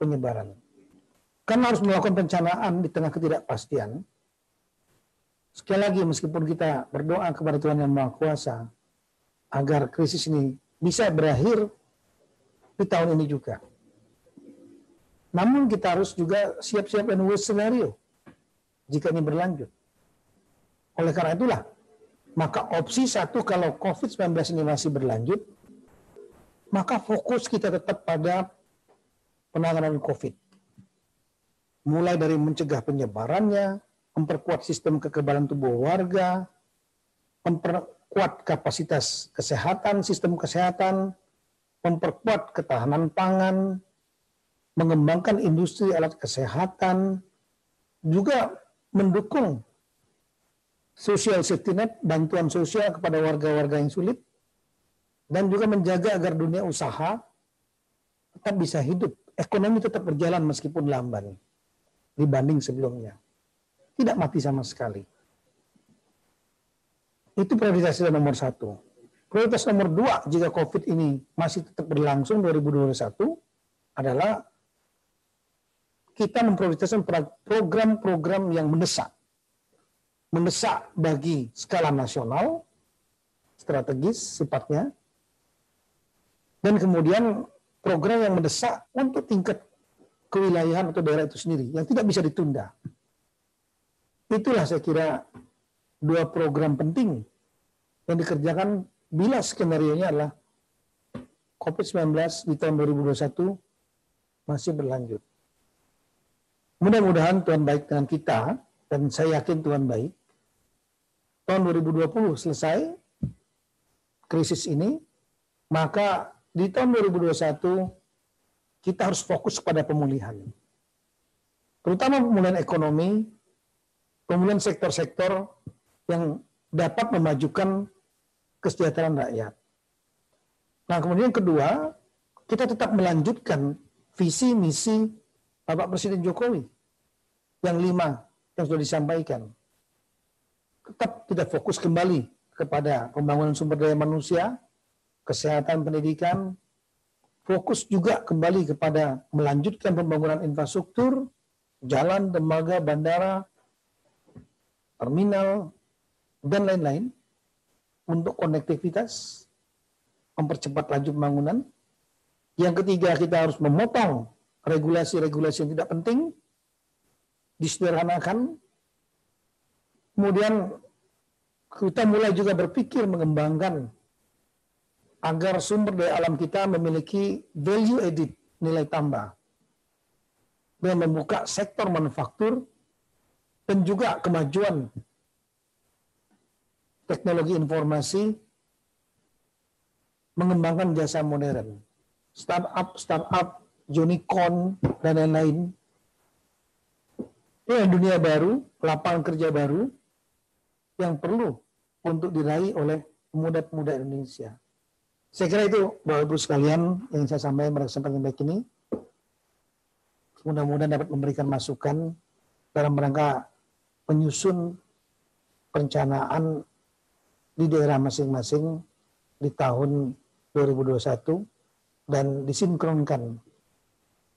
penyebaran. Kan harus melakukan pencanaan di tengah ketidakpastian. Sekali lagi, meskipun kita berdoa kepada Tuhan Yang Maha Kuasa agar krisis ini bisa berakhir di tahun ini juga. Namun kita harus juga siap-siap dan worst scenario jika ini berlanjut. Oleh karena itulah, maka opsi satu kalau COVID-19 ini masih berlanjut, maka fokus kita tetap pada penanganan COVID. Mulai dari mencegah penyebarannya, memperkuat sistem kekebalan tubuh warga, memperkuat kapasitas kesehatan, sistem kesehatan, memperkuat ketahanan pangan, mengembangkan industri alat kesehatan, juga mendukung social safety net, bantuan sosial kepada warga-warga yang sulit, dan juga menjaga agar dunia usaha tetap bisa hidup ekonomi tetap berjalan meskipun lamban dibanding sebelumnya. Tidak mati sama sekali. Itu prioritas nomor satu. Prioritas nomor dua jika COVID ini masih tetap berlangsung 2021 adalah kita memprioritaskan program-program yang mendesak. Mendesak bagi skala nasional, strategis sifatnya, dan kemudian program yang mendesak untuk tingkat kewilayahan atau daerah itu sendiri yang tidak bisa ditunda. Itulah saya kira dua program penting yang dikerjakan bila skenario-nya adalah COVID-19 di tahun 2021 masih berlanjut. Mudah-mudahan Tuhan baik dengan kita dan saya yakin Tuhan baik. Tahun 2020 selesai krisis ini, maka di tahun 2021 kita harus fokus pada pemulihan. Terutama pemulihan ekonomi, pemulihan sektor-sektor yang dapat memajukan kesejahteraan rakyat. Nah, kemudian yang kedua, kita tetap melanjutkan visi misi Bapak Presiden Jokowi yang lima yang sudah disampaikan. Tetap kita fokus kembali kepada pembangunan sumber daya manusia, kesehatan pendidikan, fokus juga kembali kepada melanjutkan pembangunan infrastruktur, jalan, dermaga, bandara, terminal, dan lain-lain untuk konektivitas, mempercepat laju pembangunan. Yang ketiga, kita harus memotong regulasi-regulasi yang tidak penting, disederhanakan. Kemudian kita mulai juga berpikir mengembangkan agar sumber daya alam kita memiliki value added, nilai tambah. Dan membuka sektor manufaktur dan juga kemajuan teknologi informasi mengembangkan jasa modern. Startup, startup, unicorn, dan lain-lain. Ini dunia baru, lapangan kerja baru yang perlu untuk diraih oleh pemuda-pemuda Indonesia. Saya kira itu Bapak Ibu sekalian yang saya sampaikan pada kesempatan baik ini. Mudah-mudahan dapat memberikan masukan dalam rangka menyusun perencanaan di daerah masing-masing di tahun 2021 dan disinkronkan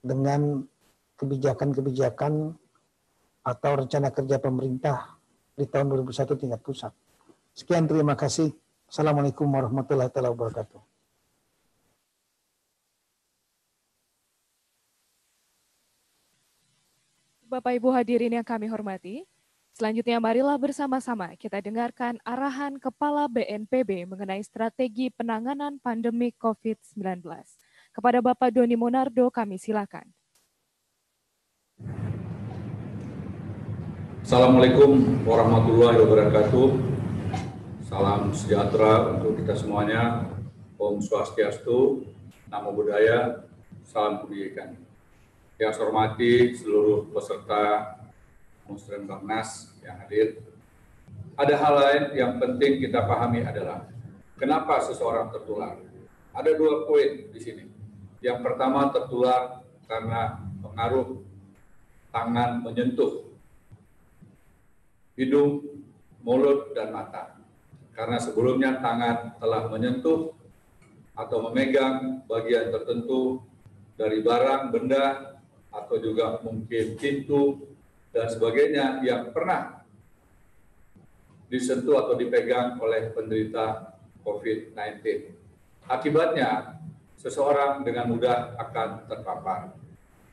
dengan kebijakan-kebijakan atau rencana kerja pemerintah di tahun 2001 tingkat pusat. Sekian terima kasih. Assalamualaikum warahmatullahi wabarakatuh. Bapak Ibu hadirin yang kami hormati, selanjutnya marilah bersama-sama kita dengarkan arahan Kepala BNPB mengenai strategi penanganan pandemi COVID-19. Kepada Bapak Doni Monardo kami silakan. Assalamualaikum warahmatullahi wabarakatuh. Salam sejahtera untuk kita semuanya. Om Swastiastu, Namo Buddhaya, Salam Kebijakan yang saya hormati seluruh peserta Muslim Komnas yang hadir. Ada hal lain yang penting kita pahami adalah kenapa seseorang tertular. Ada dua poin di sini. Yang pertama tertular karena pengaruh tangan menyentuh hidung, mulut, dan mata. Karena sebelumnya tangan telah menyentuh atau memegang bagian tertentu dari barang, benda, atau juga mungkin pintu dan sebagainya yang pernah disentuh atau dipegang oleh penderita COVID-19. Akibatnya, seseorang dengan mudah akan terpapar,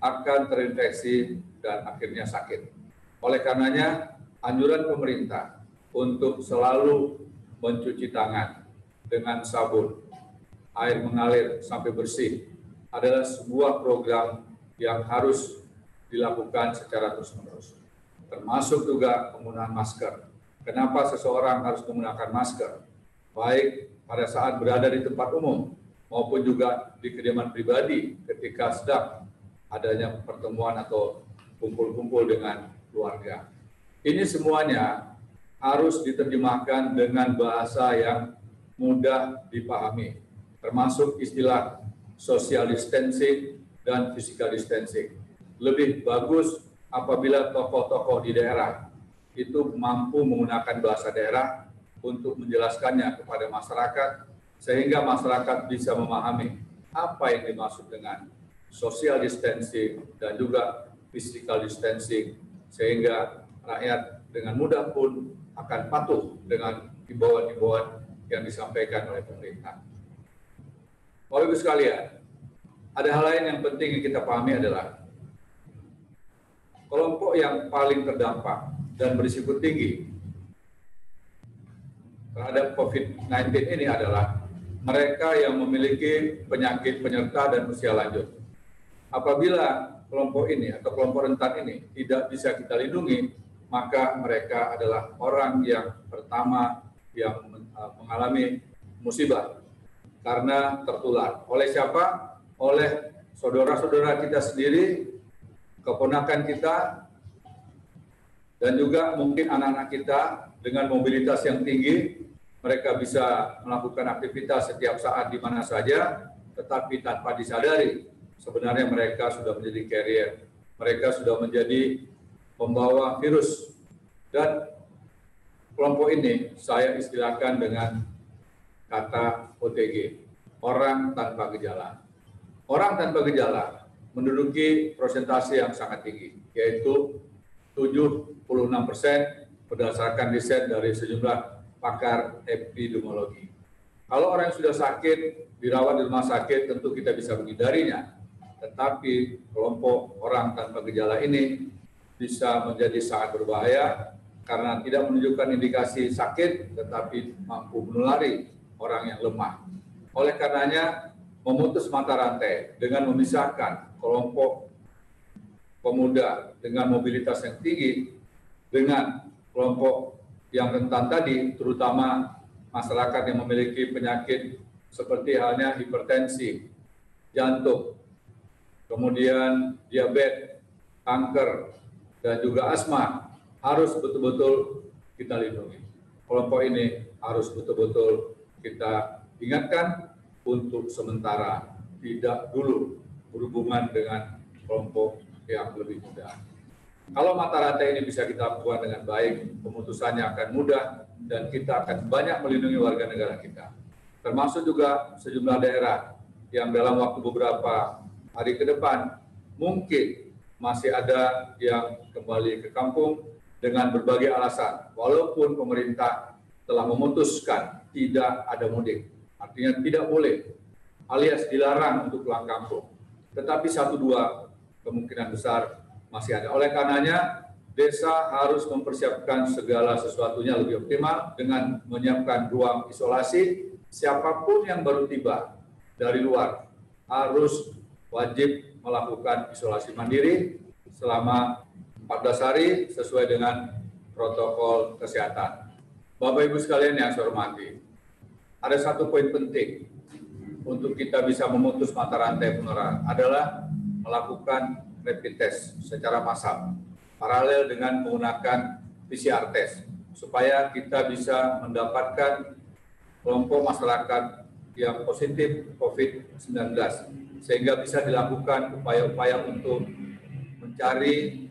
akan terinfeksi, dan akhirnya sakit. Oleh karenanya, anjuran pemerintah untuk selalu mencuci tangan dengan sabun, air mengalir sampai bersih adalah sebuah program yang harus dilakukan secara terus-menerus, termasuk juga penggunaan masker. Kenapa seseorang harus menggunakan masker, baik pada saat berada di tempat umum maupun juga di kediaman pribadi ketika sedang adanya pertemuan atau kumpul-kumpul dengan keluarga. Ini semuanya harus diterjemahkan dengan bahasa yang mudah dipahami, termasuk istilah social distancing dan physical distancing. Lebih bagus apabila tokoh-tokoh di daerah itu mampu menggunakan bahasa daerah untuk menjelaskannya kepada masyarakat sehingga masyarakat bisa memahami apa yang dimaksud dengan social distancing dan juga physical distancing sehingga rakyat dengan mudah pun akan patuh dengan himbauan-himbauan yang disampaikan oleh pemerintah. Bapak Ibu sekalian, ada hal lain yang penting yang kita pahami adalah kelompok yang paling terdampak dan berisiko tinggi terhadap COVID-19 ini adalah mereka yang memiliki penyakit penyerta dan usia lanjut. Apabila kelompok ini atau kelompok rentan ini tidak bisa kita lindungi, maka mereka adalah orang yang pertama yang uh, mengalami musibah karena tertular. Oleh siapa? oleh saudara-saudara kita sendiri, keponakan kita, dan juga mungkin anak-anak kita dengan mobilitas yang tinggi, mereka bisa melakukan aktivitas setiap saat di mana saja, tetapi tanpa disadari sebenarnya mereka sudah menjadi carrier, mereka sudah menjadi pembawa virus. Dan kelompok ini saya istilahkan dengan kata OTG, orang tanpa gejala orang tanpa gejala menduduki prosentase yang sangat tinggi, yaitu 76 persen berdasarkan riset dari sejumlah pakar epidemiologi. Kalau orang yang sudah sakit, dirawat di rumah sakit, tentu kita bisa menghindarinya. Tetapi kelompok orang tanpa gejala ini bisa menjadi sangat berbahaya karena tidak menunjukkan indikasi sakit, tetapi mampu menulari orang yang lemah. Oleh karenanya, memutus mata rantai dengan memisahkan kelompok pemuda dengan mobilitas yang tinggi dengan kelompok yang rentan tadi, terutama masyarakat yang memiliki penyakit seperti halnya hipertensi, jantung, kemudian diabetes, kanker, dan juga asma harus betul-betul kita lindungi. Kelompok ini harus betul-betul kita ingatkan untuk sementara tidak dulu berhubungan dengan kelompok yang lebih muda. Kalau mata rantai ini bisa kita buat dengan baik, pemutusannya akan mudah dan kita akan banyak melindungi warga negara kita. Termasuk juga sejumlah daerah yang dalam waktu beberapa hari ke depan mungkin masih ada yang kembali ke kampung dengan berbagai alasan, walaupun pemerintah telah memutuskan tidak ada mudik. Artinya tidak boleh alias dilarang untuk pulang kampung. Tetapi satu dua kemungkinan besar masih ada. Oleh karenanya desa harus mempersiapkan segala sesuatunya lebih optimal dengan menyiapkan ruang isolasi siapapun yang baru tiba dari luar harus wajib melakukan isolasi mandiri selama 14 hari sesuai dengan protokol kesehatan. Bapak Ibu sekalian yang saya hormati, ada satu poin penting untuk kita bisa memutus mata rantai penularan adalah melakukan rapid test secara massal paralel dengan menggunakan PCR test supaya kita bisa mendapatkan kelompok masyarakat yang positif COVID-19 sehingga bisa dilakukan upaya-upaya untuk mencari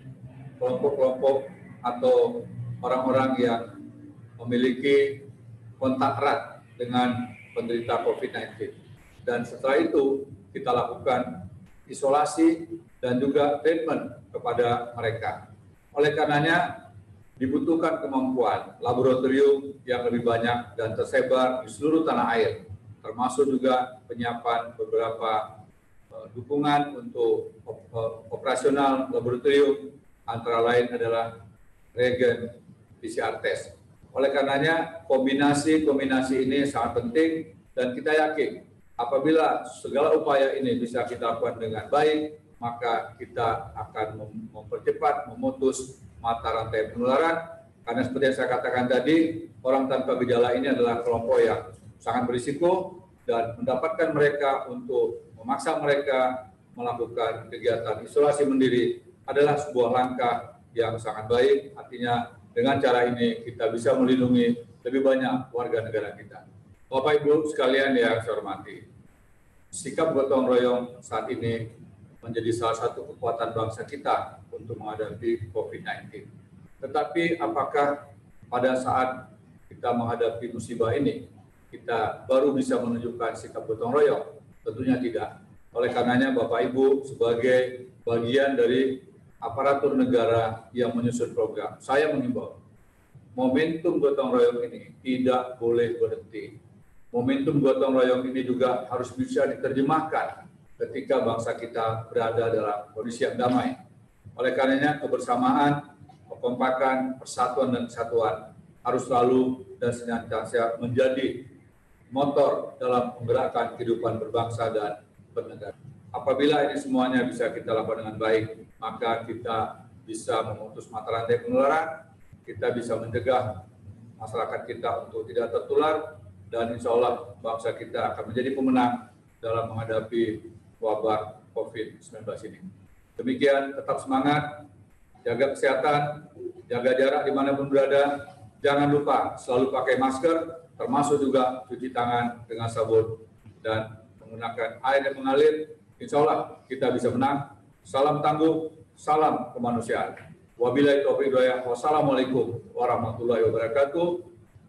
kelompok-kelompok atau orang-orang yang memiliki kontak erat dengan penderita COVID-19. Dan setelah itu kita lakukan isolasi dan juga treatment kepada mereka. Oleh karenanya dibutuhkan kemampuan laboratorium yang lebih banyak dan tersebar di seluruh tanah air, termasuk juga penyiapan beberapa eh, dukungan untuk eh, operasional laboratorium antara lain adalah regen PCR test oleh karenanya kombinasi-kombinasi ini sangat penting dan kita yakin apabila segala upaya ini bisa kita lakukan dengan baik, maka kita akan mempercepat, memutus mata rantai penularan. Karena seperti yang saya katakan tadi, orang tanpa gejala ini adalah kelompok yang sangat berisiko dan mendapatkan mereka untuk memaksa mereka melakukan kegiatan isolasi mandiri adalah sebuah langkah yang sangat baik, artinya dengan cara ini kita bisa melindungi lebih banyak warga negara kita. Bapak Ibu sekalian yang saya hormati, sikap gotong royong saat ini menjadi salah satu kekuatan bangsa kita untuk menghadapi COVID-19. Tetapi apakah pada saat kita menghadapi musibah ini, kita baru bisa menunjukkan sikap gotong royong? Tentunya tidak. Oleh karenanya Bapak Ibu sebagai bagian dari aparatur negara yang menyusun program. Saya mengimbau, momentum gotong royong ini tidak boleh berhenti. Momentum gotong royong ini juga harus bisa diterjemahkan ketika bangsa kita berada dalam kondisi yang damai. Oleh karenanya kebersamaan, kekompakan, persatuan dan kesatuan harus selalu dan senantiasa menjadi motor dalam menggerakkan kehidupan berbangsa dan bernegara. Apabila ini semuanya bisa kita lakukan dengan baik, maka kita bisa memutus mata rantai penularan, kita bisa mencegah masyarakat kita untuk tidak tertular, dan insya Allah bangsa kita akan menjadi pemenang dalam menghadapi wabah COVID-19 ini. Demikian, tetap semangat, jaga kesehatan, jaga jarak dimanapun berada, jangan lupa selalu pakai masker, termasuk juga cuci tangan dengan sabun dan menggunakan air yang mengalir. Insya Allah kita bisa menang. Salam tangguh, salam kemanusiaan. Wabillahi taufiq hidayah. Wassalamualaikum warahmatullahi wabarakatuh.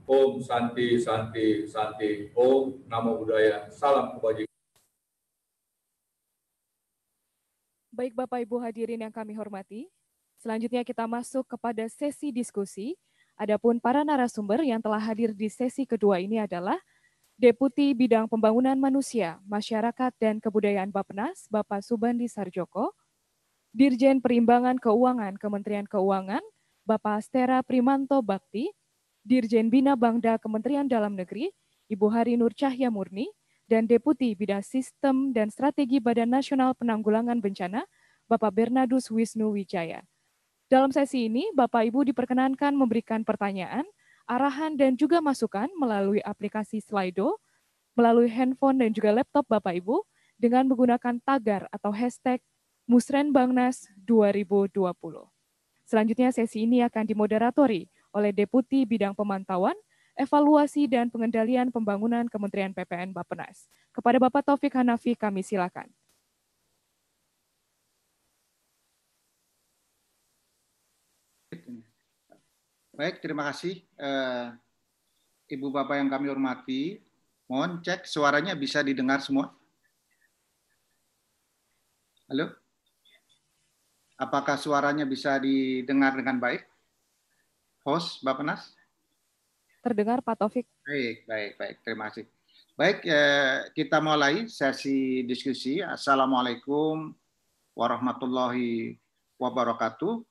Om Santi Santi Santi. Om Namo Buddhaya. Salam kebajikan. Baik Bapak Ibu hadirin yang kami hormati, selanjutnya kita masuk kepada sesi diskusi. Adapun para narasumber yang telah hadir di sesi kedua ini adalah Deputi Bidang Pembangunan Manusia, Masyarakat dan Kebudayaan Bapenas, Bapak Subandi Sarjoko, Dirjen Perimbangan Keuangan Kementerian Keuangan, Bapak Stera Primanto Bakti, Dirjen Bina Bangda Kementerian Dalam Negeri, Ibu Hari Nur Cahya Murni, dan Deputi Bidang Sistem dan Strategi Badan Nasional Penanggulangan Bencana, Bapak Bernardus Wisnu Wijaya. Dalam sesi ini, Bapak Ibu diperkenankan memberikan pertanyaan, arahan dan juga masukan melalui aplikasi Slido, melalui handphone dan juga laptop Bapak Ibu dengan menggunakan tagar atau hashtag Musrenbangnas 2020. Selanjutnya sesi ini akan dimoderatori oleh Deputi Bidang Pemantauan, Evaluasi dan Pengendalian Pembangunan Kementerian PPN Bappenas. Kepada Bapak Taufik Hanafi kami silakan. Baik, terima kasih uh, Ibu Bapak yang kami hormati. Mohon cek suaranya bisa didengar semua. Halo? Apakah suaranya bisa didengar dengan baik? Host, Bapak Nas? Terdengar, Pak Taufik. Baik, baik, baik. Terima kasih. Baik, eh, kita mulai sesi diskusi. Assalamualaikum warahmatullahi wabarakatuh.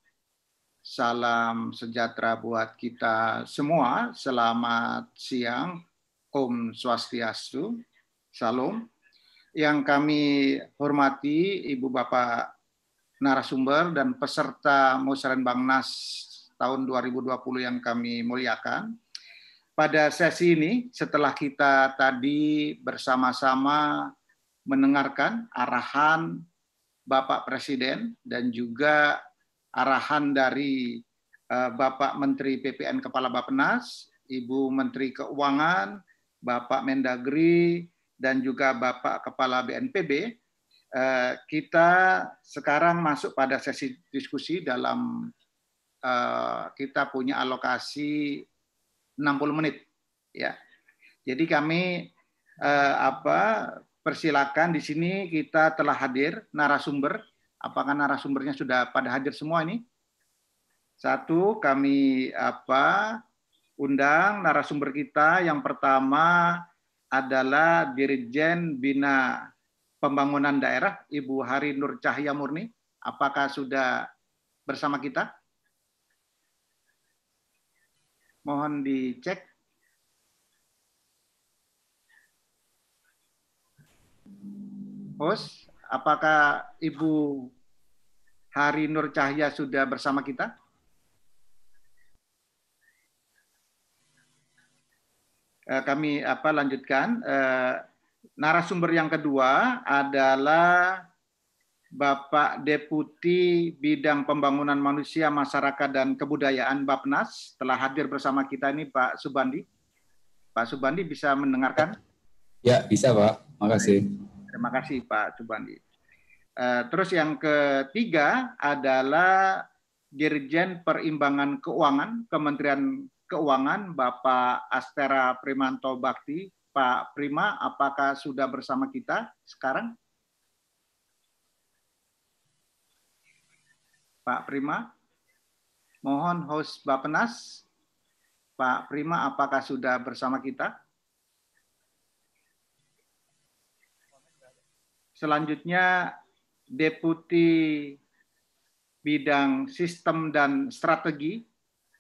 Salam sejahtera buat kita semua. Selamat siang, Om Swastiastu, Salam. Yang kami hormati Ibu Bapak narasumber dan peserta Musren Bangnas tahun 2020 yang kami muliakan. Pada sesi ini, setelah kita tadi bersama-sama mendengarkan arahan Bapak Presiden dan juga arahan dari eh, Bapak Menteri PPN Kepala Bappenas, Ibu Menteri Keuangan, Bapak Mendagri, dan juga Bapak Kepala BNPB, Eh, kita sekarang masuk pada sesi diskusi dalam eh, kita punya alokasi 60 menit ya. Jadi kami eh, apa persilakan di sini kita telah hadir narasumber. Apakah narasumbernya sudah pada hadir semua ini? Satu kami apa undang narasumber kita yang pertama adalah Dirjen Bina Pembangunan Daerah, Ibu Hari Nur Cahya Murni. Apakah sudah bersama kita? Mohon dicek. Host, apakah Ibu Hari Nur Cahya sudah bersama kita? Eh, kami apa lanjutkan eh, Narasumber yang kedua adalah Bapak Deputi Bidang Pembangunan Manusia, Masyarakat, dan Kebudayaan Bapnas telah hadir bersama kita ini Pak Subandi. Pak Subandi bisa mendengarkan? Ya, bisa Pak. Makasih. Terima kasih Pak Subandi. Eh, terus yang ketiga adalah Dirjen Perimbangan Keuangan Kementerian Keuangan Bapak Astera Primanto Bakti Pak Prima, apakah sudah bersama kita sekarang? Pak Prima, mohon host Bapenas, Pak Prima, apakah sudah bersama kita? Selanjutnya, Deputi Bidang Sistem dan Strategi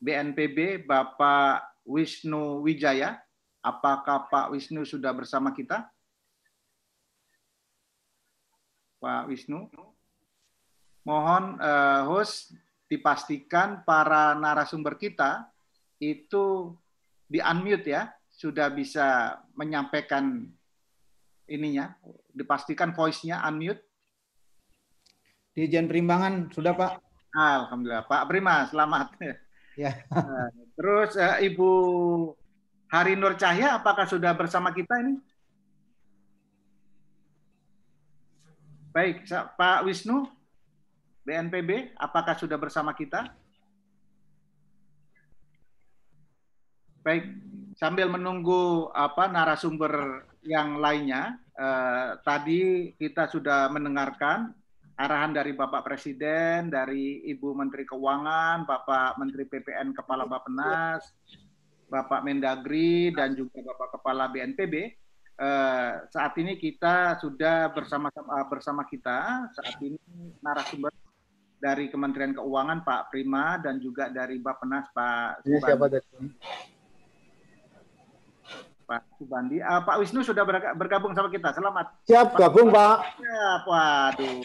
BNPB, Bapak Wisnu Wijaya. Apakah Pak Wisnu sudah bersama kita? Pak Wisnu. Mohon uh, host dipastikan para narasumber kita itu di unmute ya, sudah bisa menyampaikan ininya, dipastikan voice-nya unmute. Dirjen Perimbangan sudah Pak. Alhamdulillah Pak Prima, selamat. Ya. Terus uh, Ibu Hari Nur Cahya apakah sudah bersama kita ini? Baik, Pak Wisnu, BNPB, apakah sudah bersama kita? Baik, sambil menunggu apa narasumber yang lainnya, eh, tadi kita sudah mendengarkan arahan dari Bapak Presiden, dari Ibu Menteri Keuangan, Bapak Menteri PPN Kepala Bapenas, Bapak Mendagri dan juga Bapak Kepala BNPB Uh, eh, saat ini kita sudah bersama-sama eh, bersama kita saat ini narasumber dari Kementerian Keuangan Pak Prima dan juga dari Bappenas Pak Subandi. siapa tadi? Pak Subandi, uh, Pak Wisnu sudah bergabung sama kita. Selamat. Siap Pak, gabung Pak. Siap, waduh.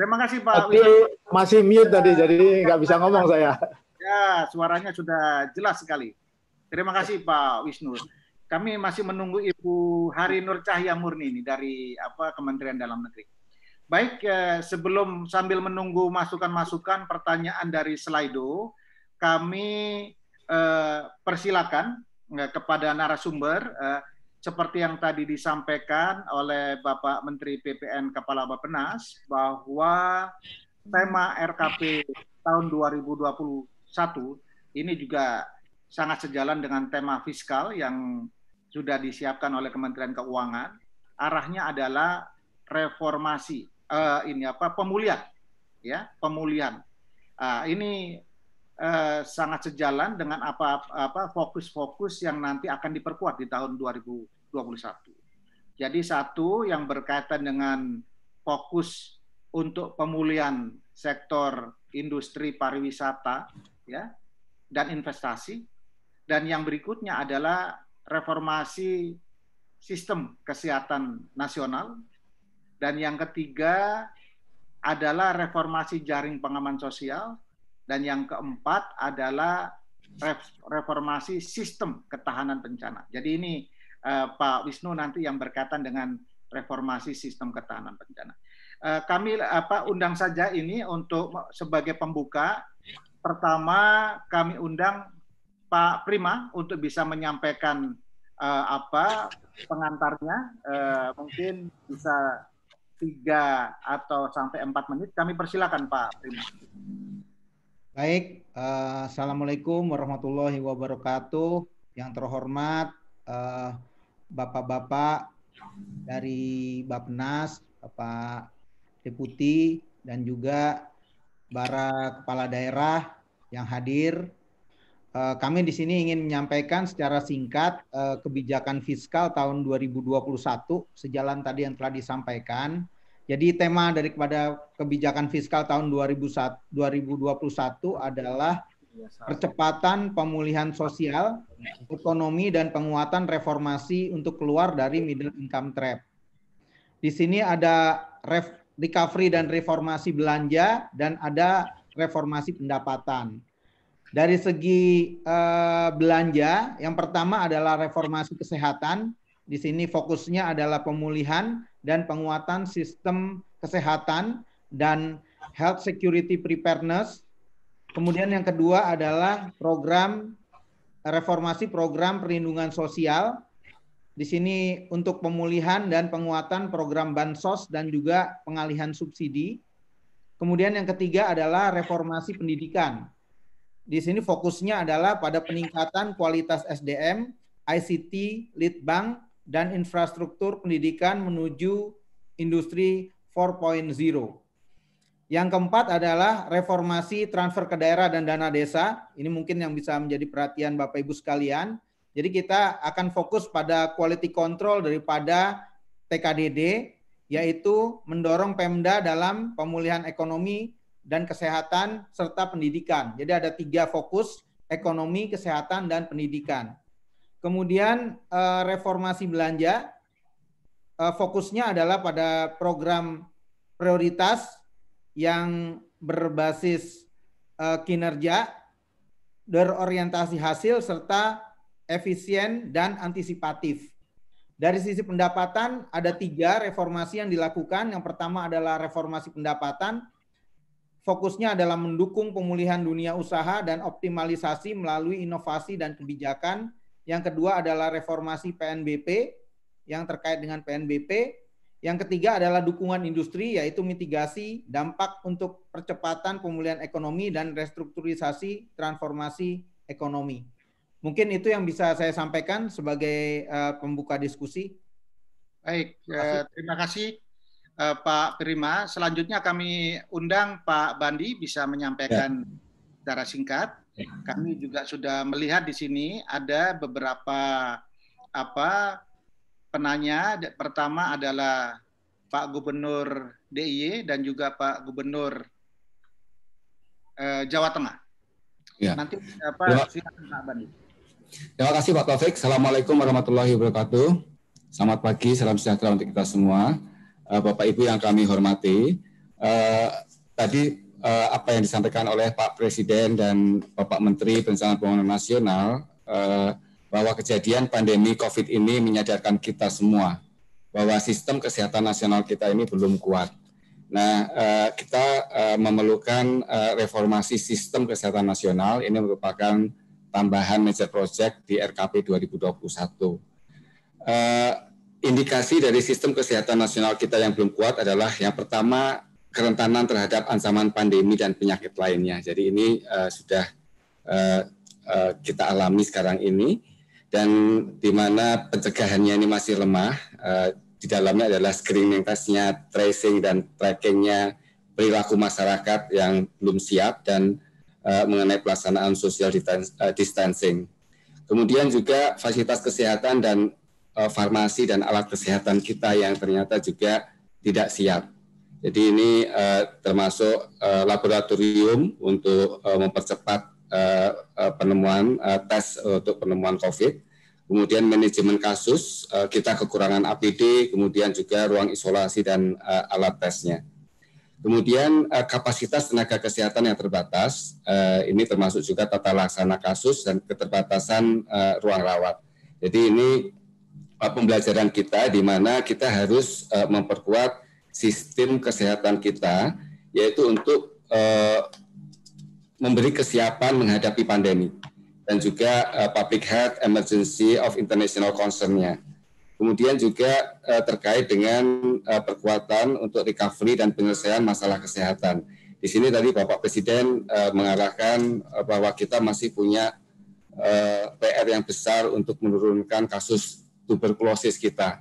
Terima kasih Pak Tapi Masih mute tadi jadi nggak bisa ngomong saya. Ya, suaranya sudah jelas sekali. Terima kasih Pak Wisnu. Kami masih menunggu Ibu Hari Nur Cahya Murni ini dari apa Kementerian Dalam Negeri. Baik, eh, sebelum sambil menunggu masukan-masukan pertanyaan dari Slido, kami eh, persilakan eh, kepada narasumber eh, seperti yang tadi disampaikan oleh Bapak Menteri PPN Kepala Bappenas bahwa tema RKP tahun 2021 ini juga sangat sejalan dengan tema fiskal yang sudah disiapkan oleh Kementerian Keuangan. Arahnya adalah reformasi, uh, ini apa pemulihan, ya pemulihan. Uh, ini uh, sangat sejalan dengan apa apa fokus-fokus yang nanti akan diperkuat di tahun 2021. Jadi satu yang berkaitan dengan fokus untuk pemulihan sektor industri pariwisata, ya, dan investasi. Dan yang berikutnya adalah reformasi sistem kesehatan nasional. Dan yang ketiga adalah reformasi jaring pengaman sosial. Dan yang keempat adalah reformasi sistem ketahanan bencana. Jadi ini eh, Pak Wisnu nanti yang berkaitan dengan reformasi sistem ketahanan bencana. Eh, kami apa undang saja ini untuk sebagai pembuka. Pertama kami undang Pak Prima untuk bisa menyampaikan uh, apa pengantarnya uh, mungkin bisa tiga atau sampai empat menit kami persilakan Pak Prima. Baik, uh, assalamualaikum warahmatullahi wabarakatuh. Yang terhormat uh, bapak-bapak dari Bapnas, Bapak Deputi dan juga para kepala daerah yang hadir Eh, kami di sini ingin menyampaikan secara singkat eh, kebijakan fiskal tahun 2021 sejalan tadi yang telah disampaikan. Jadi tema daripada kebijakan fiskal tahun 2021 adalah percepatan pemulihan sosial, ekonomi dan penguatan reformasi untuk keluar dari middle income trap. Di sini ada recovery dan reformasi belanja dan ada reformasi pendapatan. Dari segi eh, belanja, yang pertama adalah reformasi kesehatan. Di sini fokusnya adalah pemulihan dan penguatan sistem kesehatan dan health security preparedness. Kemudian yang kedua adalah program reformasi program perlindungan sosial. Di sini untuk pemulihan dan penguatan program bansos dan juga pengalihan subsidi. Kemudian yang ketiga adalah reformasi pendidikan di sini fokusnya adalah pada peningkatan kualitas SDM, ICT, litbang, dan infrastruktur pendidikan menuju industri 4.0. Yang keempat adalah reformasi transfer ke daerah dan dana desa. Ini mungkin yang bisa menjadi perhatian Bapak Ibu sekalian. Jadi kita akan fokus pada quality control daripada TKDD, yaitu mendorong Pemda dalam pemulihan ekonomi dan kesehatan serta pendidikan. Jadi ada tiga fokus ekonomi, kesehatan, dan pendidikan. Kemudian eh, reformasi belanja eh, fokusnya adalah pada program prioritas yang berbasis eh, kinerja, berorientasi hasil, serta efisien dan antisipatif. Dari sisi pendapatan, ada tiga reformasi yang dilakukan. Yang pertama adalah reformasi pendapatan, fokusnya adalah mendukung pemulihan dunia usaha dan optimalisasi melalui inovasi dan kebijakan. Yang kedua adalah reformasi PNBP yang terkait dengan PNBP. Yang ketiga adalah dukungan industri yaitu mitigasi dampak untuk percepatan pemulihan ekonomi dan restrukturisasi transformasi ekonomi. Mungkin itu yang bisa saya sampaikan sebagai uh, pembuka diskusi. Baik, uh, terima kasih eh, Eh, Pak Prima. Selanjutnya kami undang Pak Bandi bisa menyampaikan ya. secara singkat. Ya. Kami juga sudah melihat di sini ada beberapa apa penanya. Pertama adalah Pak Gubernur DIY dan juga Pak Gubernur eh, Jawa Tengah. Ya. Nanti apa ya. silakan Pak Bandi. Terima kasih Pak Taufik. Assalamualaikum warahmatullahi wabarakatuh. Selamat pagi, salam sejahtera untuk kita semua. Eh, Bapak Ibu yang kami hormati. Uh, tadi uh, apa yang disampaikan oleh Pak Presiden dan Bapak Menteri Perencanaan Pembangunan Nasional uh, bahwa kejadian pandemi COVID ini menyadarkan kita semua bahwa sistem kesehatan nasional kita ini belum kuat. Nah, kita memerlukan reformasi sistem kesehatan nasional. Ini merupakan tambahan major project di RKP 2021 indikasi dari sistem kesehatan nasional kita yang belum kuat adalah yang pertama kerentanan terhadap ancaman pandemi dan penyakit lainnya. Jadi ini uh, sudah uh, uh, kita alami sekarang ini dan di mana pencegahannya ini masih lemah. Uh, di dalamnya adalah screening testnya, tracing dan trackingnya, perilaku masyarakat yang belum siap dan uh, mengenai pelaksanaan social distancing. Kemudian juga fasilitas kesehatan dan Eh, farmasi dan alat kesehatan kita yang ternyata juga tidak siap. Jadi ini uh, termasuk uh, laboratorium untuk uh, mempercepat uh, penemuan uh, tes untuk penemuan COVID. Kemudian manajemen kasus, kita kekurangan APD, kemudian juga ruang isolasi dan alat tesnya. Kemudian kapasitas tenaga kesehatan yang terbatas, ini termasuk juga tata laksana kasus dan keterbatasan ruang rawat. Jadi ini Eh, pembelajaran kita di mana kita harus uh, memperkuat sistem kesehatan kita yaitu untuk uh, memberi kesiapan menghadapi pandemi dan juga uh, public health emergency of international concern-nya. Kemudian juga uh, terkait dengan uh, perkuatan untuk recovery dan penyelesaian masalah kesehatan. Di sini tadi Bapak Presiden uh, mengarahkan uh, bahwa kita masih punya uh, PR yang besar untuk menurunkan kasus tuberkulosis kita.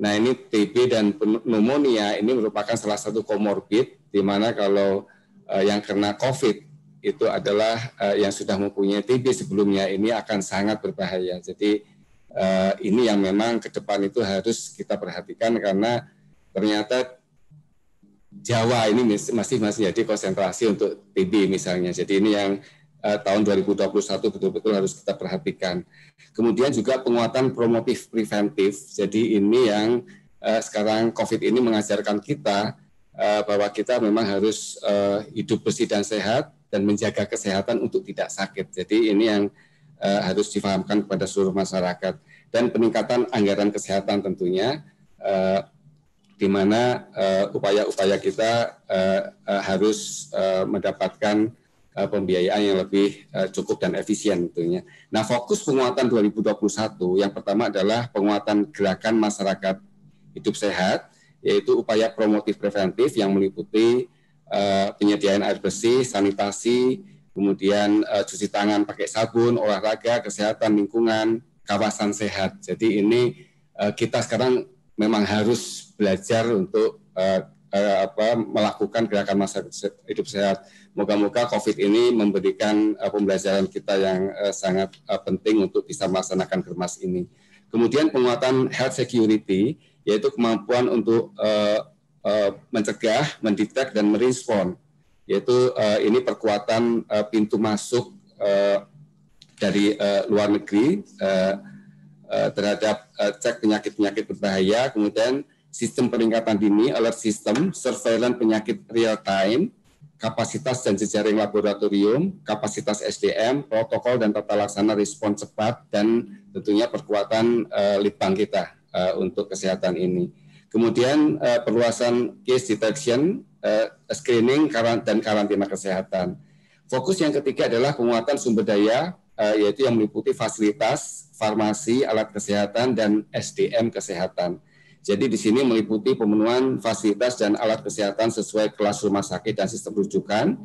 Nah ini TB dan pneumonia ini merupakan salah satu komorbid di mana kalau uh, yang kena COVID itu adalah uh, yang sudah mempunyai TB sebelumnya ini akan sangat berbahaya. Jadi uh, ini yang memang ke depan itu harus kita perhatikan karena ternyata Jawa ini masih masih jadi konsentrasi untuk TB misalnya. Jadi ini yang eh, tahun 2021 betul-betul harus kita perhatikan. Kemudian juga penguatan promotif preventif. Jadi ini yang eh, sekarang COVID ini mengajarkan kita eh, bahwa kita memang harus eh, hidup bersih dan sehat dan menjaga kesehatan untuk tidak sakit. Jadi ini yang eh, harus difahamkan kepada seluruh masyarakat dan peningkatan anggaran kesehatan tentunya. Eh, di mana eh, upaya-upaya uh, kita uh, uh, harus uh, mendapatkan Eh, pembiayaan yang lebih eh, cukup dan efisien tentunya. Nah, fokus penguatan 2021 yang pertama adalah penguatan gerakan masyarakat hidup sehat yaitu upaya promotif preventif yang meliputi eh, penyediaan air bersih, sanitasi, kemudian cuci tangan pakai sabun, olahraga, kesehatan lingkungan, kawasan sehat. Jadi ini kita sekarang memang harus belajar untuk melakukan gerakan masyarakat hidup sehat Moga-moga COVID ini memberikan uh, pembelajaran kita yang uh, sangat uh, penting untuk bisa melaksanakan kermas ini. Kemudian penguatan health security, yaitu kemampuan untuk uh, uh, mencegah, mendetek, dan merespon. Yaitu uh, ini perkuatan uh, pintu masuk uh, dari uh, luar negeri uh, uh, terhadap uh, cek penyakit-penyakit berbahaya, kemudian sistem peringatan dini, alert system, surveillance penyakit real time, kapasitas dan jejaring laboratorium, kapasitas SDM, protokol dan tata laksana respon cepat dan tentunya perkuatan uh, litbang kita uh, untuk kesehatan ini. Kemudian uh, perluasan case detection, uh, screening dan karantina kesehatan. Fokus yang ketiga adalah penguatan sumber daya uh, yaitu yang meliputi fasilitas, farmasi, alat kesehatan dan SDM kesehatan jadi di sini meliputi pemenuhan fasilitas dan alat kesehatan sesuai kelas rumah sakit dan sistem rujukan,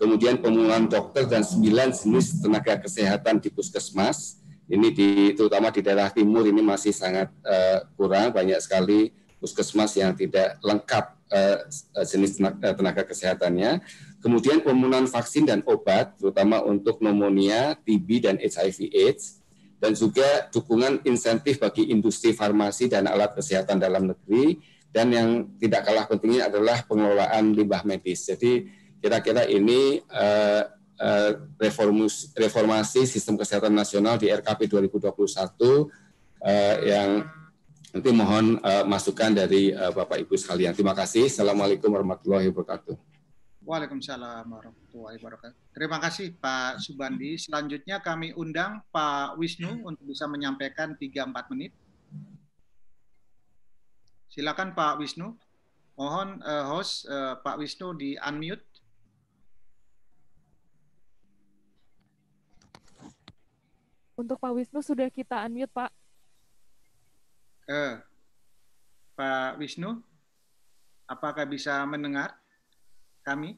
kemudian pemenuhan dokter dan sembilan jenis tenaga kesehatan di puskesmas. Ini di terutama di daerah timur ini masih sangat uh, kurang banyak sekali puskesmas yang tidak lengkap uh, jenis tenaga, eh, tenaga kesehatannya. Kemudian pemenuhan vaksin dan obat terutama untuk pneumonia, TB dan HIV/AIDS dan juga dukungan insentif bagi industri farmasi dan alat kesehatan dalam negeri dan yang tidak kalah pentingnya adalah pengelolaan limbah medis. Jadi kira-kira ini uh, uh, reformus, reformasi sistem kesehatan nasional di RKP 2021 uh, yang nanti mohon uh, masukan dari uh, Bapak Ibu sekalian. Terima kasih. Assalamualaikum warahmatullahi wabarakatuh. Waalaikumsalam warahmatullahi wabarakatuh warahmatullahi wabarakatuh. Terima kasih Pak Subandi. Selanjutnya kami undang Pak Wisnu untuk bisa menyampaikan 3-4 menit. Silakan Pak Wisnu. Mohon uh, host uh, Pak Wisnu di unmute. Untuk Pak Wisnu sudah kita unmute Pak. Uh, Pak Wisnu, apakah bisa mendengar kami?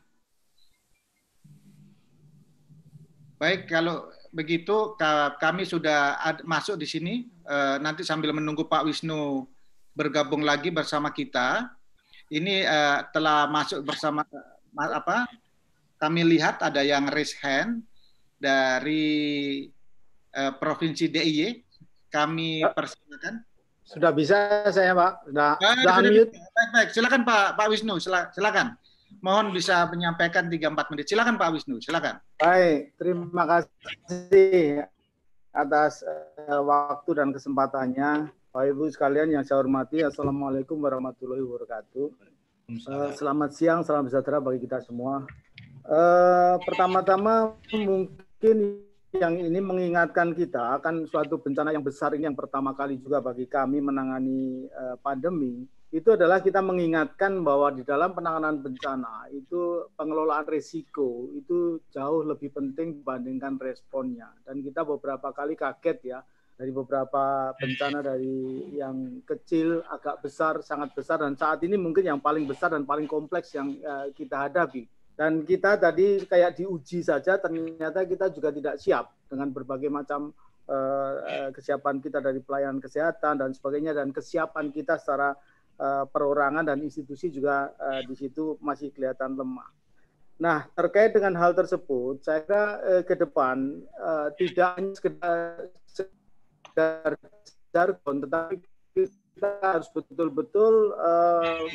Baik, kalau begitu kami sudah masuk di sini. Eh, nanti sambil menunggu Pak Wisnu bergabung lagi bersama kita. Ini eh, telah masuk bersama apa? Kami lihat ada yang raise hand dari eh, provinsi DIY. Kami persilakan. Sudah bisa saya Pak. Sudah, nah, sudah unmute. Baik, baik. Silakan Pak Pak Wisnu. Silakan. Mohon bisa menyampaikan 3-4 menit. Silakan Pak Wisnu, silakan. Baik, terima kasih atas eh, waktu dan kesempatannya. pak Ibu sekalian yang saya hormati, Assalamualaikum warahmatullahi wabarakatuh. Uh, selamat siang, salam sejahtera bagi kita semua. Eh, pertama-tama mungkin yang ini mengingatkan kita akan suatu bencana yang besar ini yang pertama kali juga bagi kami menangani pandemi itu adalah kita mengingatkan bahwa di dalam penanganan bencana itu pengelolaan risiko itu jauh lebih penting dibandingkan responnya dan kita beberapa kali kaget ya dari beberapa bencana dari yang kecil agak besar sangat besar dan saat ini mungkin yang paling besar dan paling kompleks yang eh, kita hadapi dan kita tadi kayak diuji saja ternyata kita juga tidak siap dengan berbagai macam eh, eh, kesiapan kita dari pelayanan kesehatan dan sebagainya dan kesiapan kita secara Eh, perorangan dan institusi juga eh, di situ masih kelihatan lemah. Nah, terkait dengan hal tersebut, saya kira eh, ke depan tidak hanya sekedar jargon, tetapi kita harus betul-betul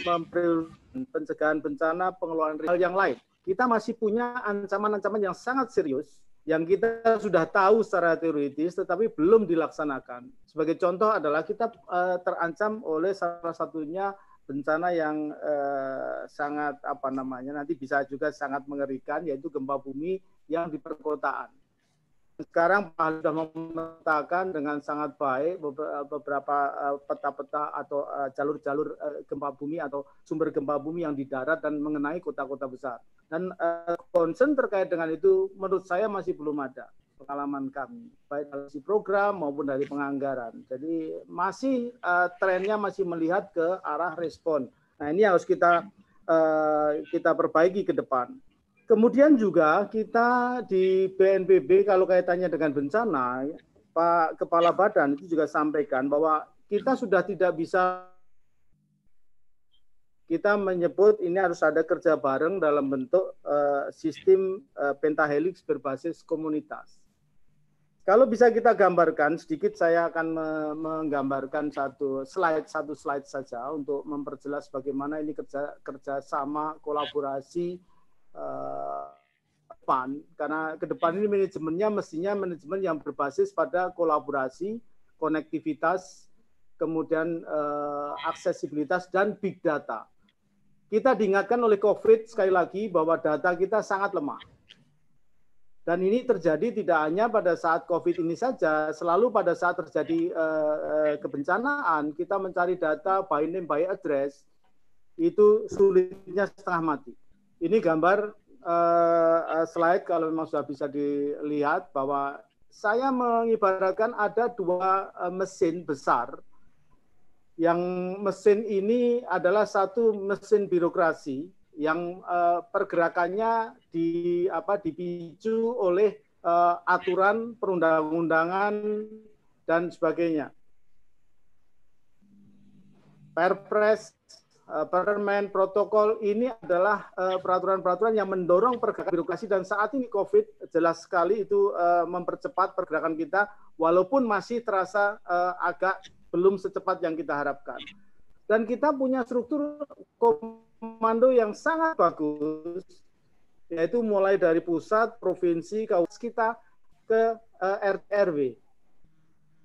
memperlukan pencegahan bencana, pengelolaan hal yang lain. Kita masih punya ancaman-ancaman yang sangat serius yang kita sudah tahu secara teoritis tetapi belum dilaksanakan. Sebagai contoh adalah kita eh, terancam oleh salah satunya bencana yang eh, sangat apa namanya nanti bisa juga sangat mengerikan yaitu gempa bumi yang di perkotaan sekarang Pak sudah memetakan dengan sangat baik beberapa eh, peta-peta atau eh, jalur-jalur eh, gempa bumi atau sumber gempa bumi yang di darat dan mengenai kota-kota besar. Dan concern terkait dengan itu menurut saya masih belum ada pengalaman kami, baik dari program maupun dari penganggaran. Jadi masih trennya masih melihat ke arah respon. Nah ini harus kita kita perbaiki ke depan. Kemudian juga kita di BNPB kalau kaitannya dengan bencana, Pak Kepala Badan itu juga sampaikan bahwa kita sudah tidak bisa kita menyebut ini harus ada kerja bareng dalam bentuk uh, sistem uh, pentahelix berbasis komunitas. Kalau bisa kita gambarkan sedikit, saya akan menggambarkan satu slide satu slide saja untuk memperjelas bagaimana ini kerja kerjasama kolaborasi uh, depan karena ke depan ini manajemennya mestinya manajemen yang berbasis pada kolaborasi, konektivitas, kemudian uh, aksesibilitas dan big data. Kita diingatkan oleh COVID sekali lagi bahwa data kita sangat lemah. Dan ini terjadi tidak hanya pada saat COVID ini saja, selalu pada saat terjadi uh, kebencanaan kita mencari data by name by address itu sulitnya setengah mati ini gambar uh, slide kalau memang sudah bisa dilihat bahwa saya mengibaratkan ada dua uh, mesin besar yang mesin ini adalah satu mesin birokrasi yang uh, pergerakannya di apa dipicu oleh uh, aturan perundang-undangan dan sebagainya. Perpres Eh, permen protokol ini adalah eh, peraturan-peraturan yang mendorong pergerakan birokrasi dan saat ini COVID jelas sekali itu eh, mempercepat pergerakan kita walaupun masih terasa agak belum secepat yang kita harapkan. Dan kita punya struktur komando yang sangat bagus yaitu mulai dari pusat, provinsi, kawas kita ke RW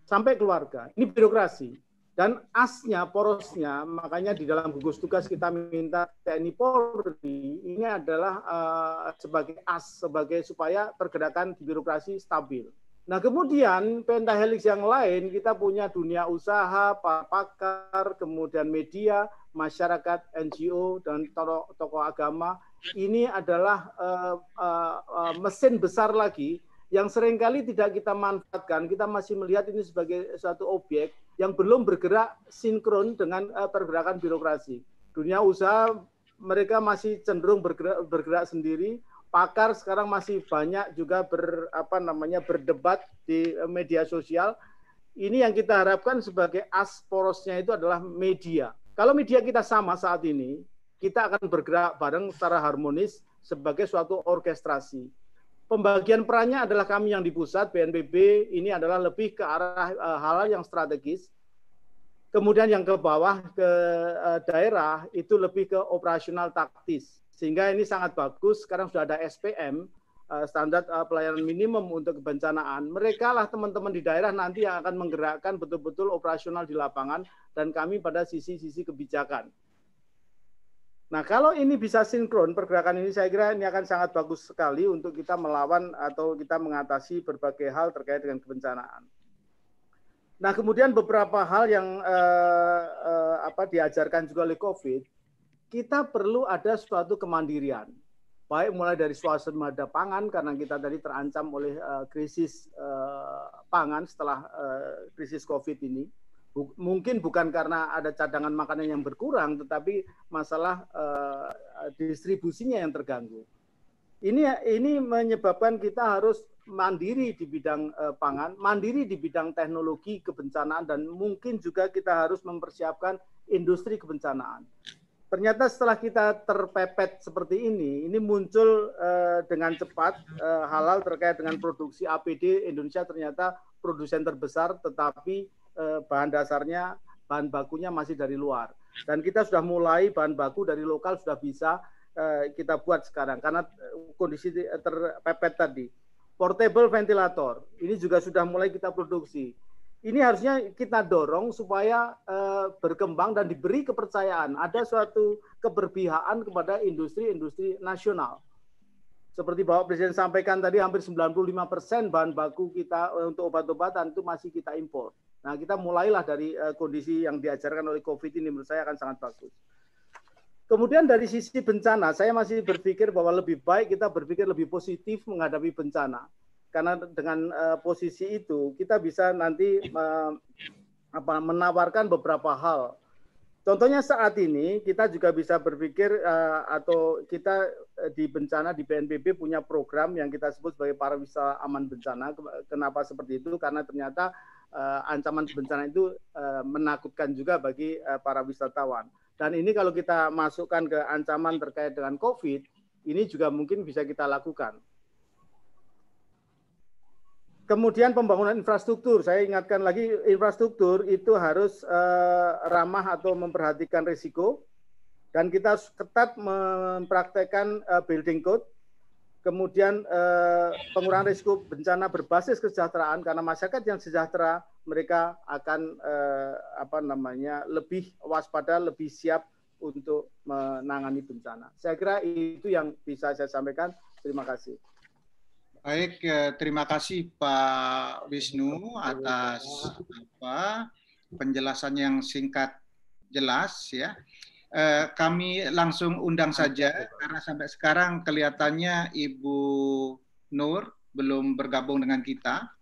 sampai keluarga. Ini birokrasi dan asnya porosnya makanya di dalam gugus tugas kita minta TNI Polri ini adalah uh, sebagai as sebagai supaya pergerakan di birokrasi stabil. Nah kemudian pentahelix yang lain kita punya dunia usaha, pakar, kemudian media, masyarakat, NGO dan tokoh, tokoh agama ini adalah uh, uh, uh, mesin besar lagi yang seringkali tidak kita manfaatkan. Kita masih melihat ini sebagai suatu objek yang belum bergerak sinkron dengan uh, pergerakan birokrasi. Dunia usaha mereka masih cenderung bergerak, bergerak sendiri. Pakar sekarang masih banyak juga ber apa namanya berdebat di eh, media sosial. Ini yang kita harapkan sebagai asporosnya itu adalah media. Kalau media kita sama saat ini, kita akan bergerak bareng secara harmonis sebagai suatu orkestrasi pembagian perannya adalah kami yang di pusat BNPB ini adalah lebih ke arah uh, hal yang strategis. Kemudian yang ke bawah ke uh, daerah itu lebih ke operasional taktis. Sehingga ini sangat bagus sekarang sudah ada SPM uh, eh, standar uh, pelayanan minimum untuk kebencanaan. Mereka lah teman-teman di daerah nanti yang akan menggerakkan betul-betul operasional di lapangan dan kami pada sisi-sisi kebijakan. Nah, kalau ini bisa sinkron pergerakan ini saya kira ini akan sangat bagus sekali untuk kita melawan atau kita mengatasi berbagai hal terkait dengan kebencanaan. Nah, kemudian beberapa hal yang eh, eh, apa diajarkan juga oleh Covid, kita perlu ada suatu kemandirian. Baik mulai dari swasembada pangan karena kita tadi terancam oleh eh, krisis eh, pangan setelah eh, krisis Covid ini bu mungkin bukan karena ada cadangan makanan yang berkurang, tetapi masalah uh, distribusinya yang terganggu. Ini ini menyebabkan kita harus mandiri di bidang uh, pangan, mandiri di bidang teknologi kebencanaan, dan mungkin juga kita harus mempersiapkan industri kebencanaan. Ternyata setelah kita terpepet seperti ini, ini muncul uh, dengan cepat uh, halal terkait dengan produksi APD Indonesia ternyata produsen terbesar, tetapi Eh, bahan dasarnya bahan bakunya masih dari luar dan kita sudah mulai bahan baku dari lokal sudah bisa eh, kita buat sekarang karena eh, kondisi terpepet tadi portable ventilator ini juga sudah mulai kita produksi ini harusnya kita dorong supaya berkembang dan diberi kepercayaan ada suatu keberpihakan kepada industri-industri nasional. Seperti Bapak Presiden sampaikan tadi hampir 95% bahan baku kita untuk obat-obatan itu masih kita impor. Nah, kita mulailah dari uh, kondisi yang diajarkan oleh COVID ini menurut saya akan sangat bagus. Kemudian dari sisi bencana, saya masih berpikir bahwa lebih baik kita berpikir lebih positif menghadapi bencana. Karena dengan uh, posisi itu kita bisa nanti uh, apa menawarkan beberapa hal. Contohnya saat ini kita juga bisa berpikir uh, atau kita uh, di bencana di BNPB punya program yang kita sebut sebagai pariwisata aman bencana. Kenapa seperti itu? Karena ternyata uh, ancaman bencana itu uh, menakutkan juga bagi uh, para wisatawan. Dan ini kalau kita masukkan ke ancaman terkait dengan COVID, ini juga mungkin bisa kita lakukan. Kemudian pembangunan infrastruktur, saya ingatkan lagi infrastruktur itu harus uh, ramah atau memperhatikan risiko dan kita ketat mempraktekkan uh, building code kemudian eh, pengurangan risiko bencana berbasis kesejahteraan karena masyarakat yang sejahtera mereka akan eh, apa namanya lebih waspada lebih siap untuk menangani bencana saya kira itu yang bisa saya sampaikan terima kasih baik eh, terima kasih Pak Wisnu atas apa penjelasan yang singkat jelas ya Eh, kami langsung undang ah, saja karena sampai sekarang kelihatannya Ibu Nur belum bergabung dengan kita.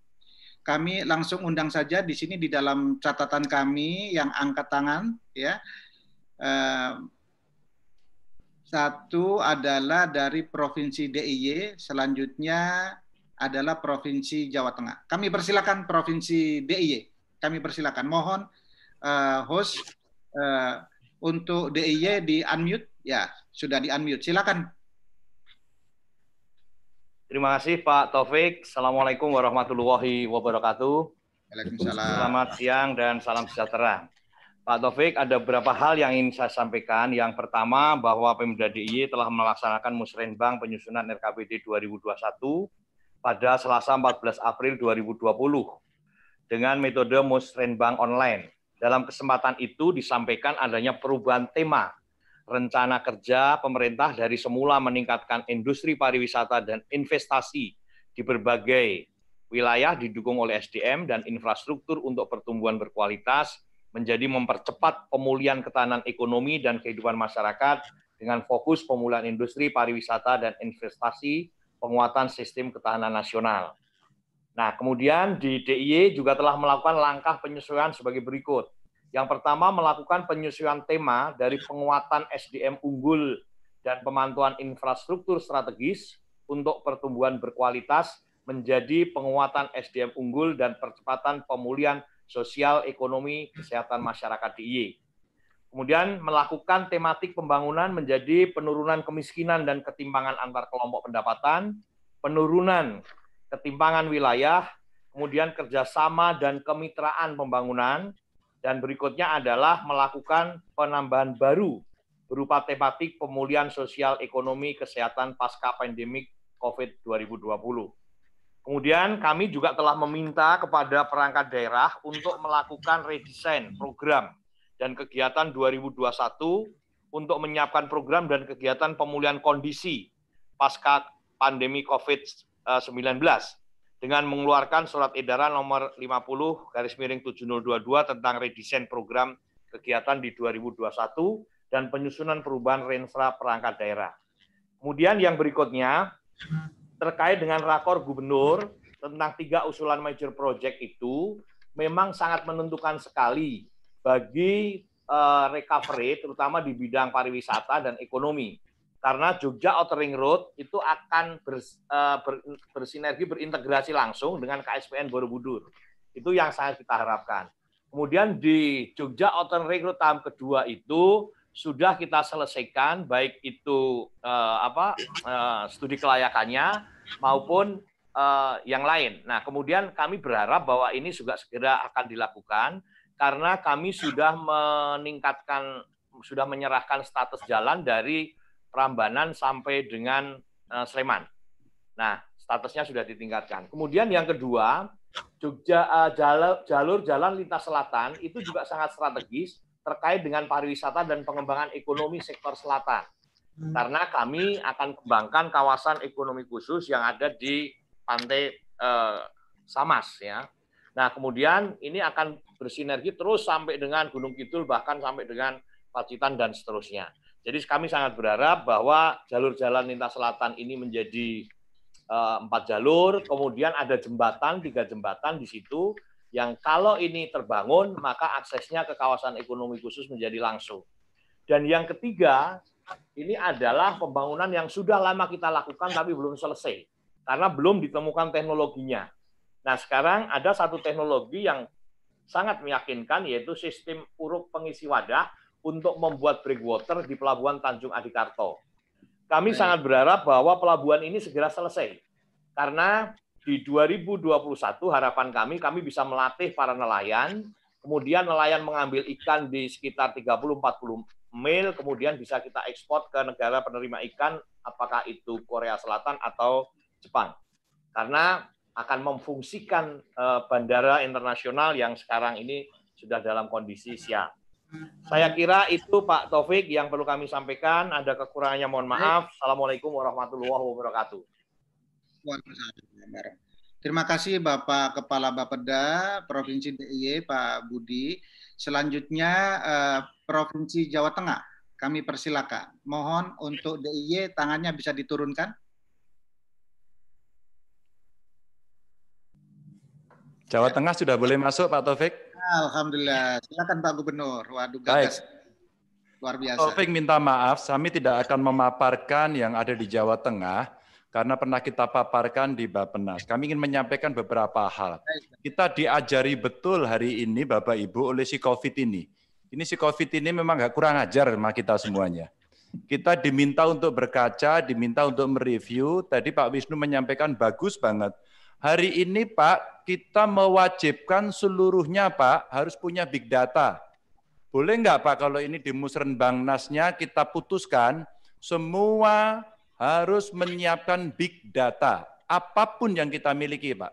Kami langsung undang saja di sini di dalam catatan kami yang angkat tangan ya. Eh, satu adalah dari Provinsi DIY, selanjutnya adalah Provinsi Jawa Tengah. Kami persilakan Provinsi DIY. Kami persilakan. Mohon uh, host uh, untuk DIY di unmute? Ya, sudah di unmute. Silakan. Terima kasih Pak Taufik. Assalamualaikum warahmatullahi wabarakatuh. Waalaikumsalam. Selamat siang dan salam sejahtera. Pak Taufik, ada beberapa hal yang ingin saya sampaikan. Yang pertama, bahwa Pemda DIY telah melaksanakan musrenbang penyusunan RKPD 2021 pada Selasa 14 April 2020 dengan metode musrenbang online dalam kesempatan itu disampaikan adanya perubahan tema rencana kerja pemerintah dari semula meningkatkan industri pariwisata dan investasi di berbagai wilayah didukung oleh SDM dan infrastruktur untuk pertumbuhan berkualitas menjadi mempercepat pemulihan ketahanan ekonomi dan kehidupan masyarakat dengan fokus pemulihan industri pariwisata dan investasi penguatan sistem ketahanan nasional. Nah, kemudian di DIY juga telah melakukan langkah penyesuaian sebagai berikut. Yang pertama, melakukan penyesuaian tema dari penguatan SDM unggul dan pemantauan infrastruktur strategis untuk pertumbuhan berkualitas menjadi penguatan SDM unggul dan percepatan pemulihan sosial, ekonomi, kesehatan masyarakat DIY. Kemudian melakukan tematik pembangunan menjadi penurunan kemiskinan dan ketimbangan antar kelompok pendapatan, penurunan ketimpangan wilayah, kemudian kerjasama dan kemitraan pembangunan, dan berikutnya adalah melakukan penambahan baru berupa tematik pemulihan sosial ekonomi kesehatan pasca pandemik COVID-2020. Kemudian kami juga telah meminta kepada perangkat daerah untuk melakukan redesign program dan kegiatan 2021 untuk menyiapkan program dan kegiatan pemulihan kondisi pasca pandemi COVID-19 19 eh, dengan mengeluarkan surat edaran nomor 50 garis miring 7022 tentang redesain program kegiatan di 2021 dan penyusunan perubahan renfra perangkat daerah. Kemudian yang berikutnya terkait dengan rakor gubernur tentang tiga usulan major project itu memang sangat menentukan sekali bagi eh, recovery terutama di bidang pariwisata dan ekonomi. Karena Jogja Outer Ring Road itu akan ber, eh, ber, bersinergi berintegrasi langsung dengan KSPN Borobudur. Itu yang sangat kita harapkan. Kemudian di Jogja Outer Ring Road tahap kedua itu sudah kita selesaikan baik itu uh, apa uh, studi kelayakannya maupun uh, yang lain. Nah, kemudian kami berharap bahwa ini juga segera akan dilakukan karena kami sudah meningkatkan sudah menyerahkan status jalan dari Prambanan sampai dengan eh, Sleman. Nah, statusnya sudah ditingkatkan. Kemudian yang kedua, Jogja uh, eh, jalur, jalur jalan lintas selatan itu juga sangat strategis terkait dengan pariwisata dan pengembangan ekonomi sektor selatan. Hmm. Karena kami akan kembangkan kawasan ekonomi khusus yang ada di pantai eh, Samas ya. Nah, kemudian ini akan bersinergi terus sampai dengan Gunung Kidul bahkan sampai dengan Pacitan dan seterusnya. Jadi kami sangat berharap bahwa jalur jalan lintas selatan ini menjadi eh, empat jalur, kemudian ada jembatan, tiga jembatan di situ, yang kalau ini terbangun, maka aksesnya ke kawasan ekonomi khusus menjadi langsung. Dan yang ketiga, ini adalah pembangunan yang sudah lama kita lakukan tapi belum selesai, karena belum ditemukan teknologinya. Nah sekarang ada satu teknologi yang sangat meyakinkan, yaitu sistem uruk pengisi wadah, untuk membuat breakwater di Pelabuhan Tanjung Adikarto. Kami Baik. sangat berharap bahwa pelabuhan ini segera selesai. Karena di 2021 harapan kami, kami bisa melatih para nelayan, kemudian nelayan mengambil ikan di sekitar 30-40 mil, kemudian bisa kita ekspor ke negara penerima ikan, apakah itu Korea Selatan atau Jepang. Karena akan memfungsikan eh, bandara internasional yang sekarang ini sudah dalam kondisi siap. Saya kira itu Pak Taufik yang perlu kami sampaikan. Ada kekurangannya mohon maaf. Assalamualaikum warahmatullahi wabarakatuh. Terima kasih Bapak Kepala Bapeda Provinsi DIY Pak Budi. Selanjutnya eh, Provinsi Jawa Tengah. Kami persilakan. Mohon untuk DIY tangannya bisa diturunkan. Jawa Tengah sudah boleh masuk Pak Taufik? Alhamdulillah. Silakan Pak Gubernur. Waduh, gagas. Baik. Luar biasa. Taufik minta maaf, kami tidak akan memaparkan yang ada di Jawa Tengah karena pernah kita paparkan di Bapenas. Kami ingin menyampaikan beberapa hal. Kita diajari betul hari ini Bapak Ibu oleh si COVID ini. Ini si COVID ini memang nggak kurang ajar sama kita semuanya. Kita diminta untuk berkaca, diminta untuk mereview. Tadi Pak Wisnu menyampaikan bagus banget Hari ini Pak, kita mewajibkan seluruhnya Pak harus punya big data. Boleh enggak Pak kalau ini di Musrenbang Nasnya kita putuskan semua harus menyiapkan big data. Apapun yang kita miliki Pak.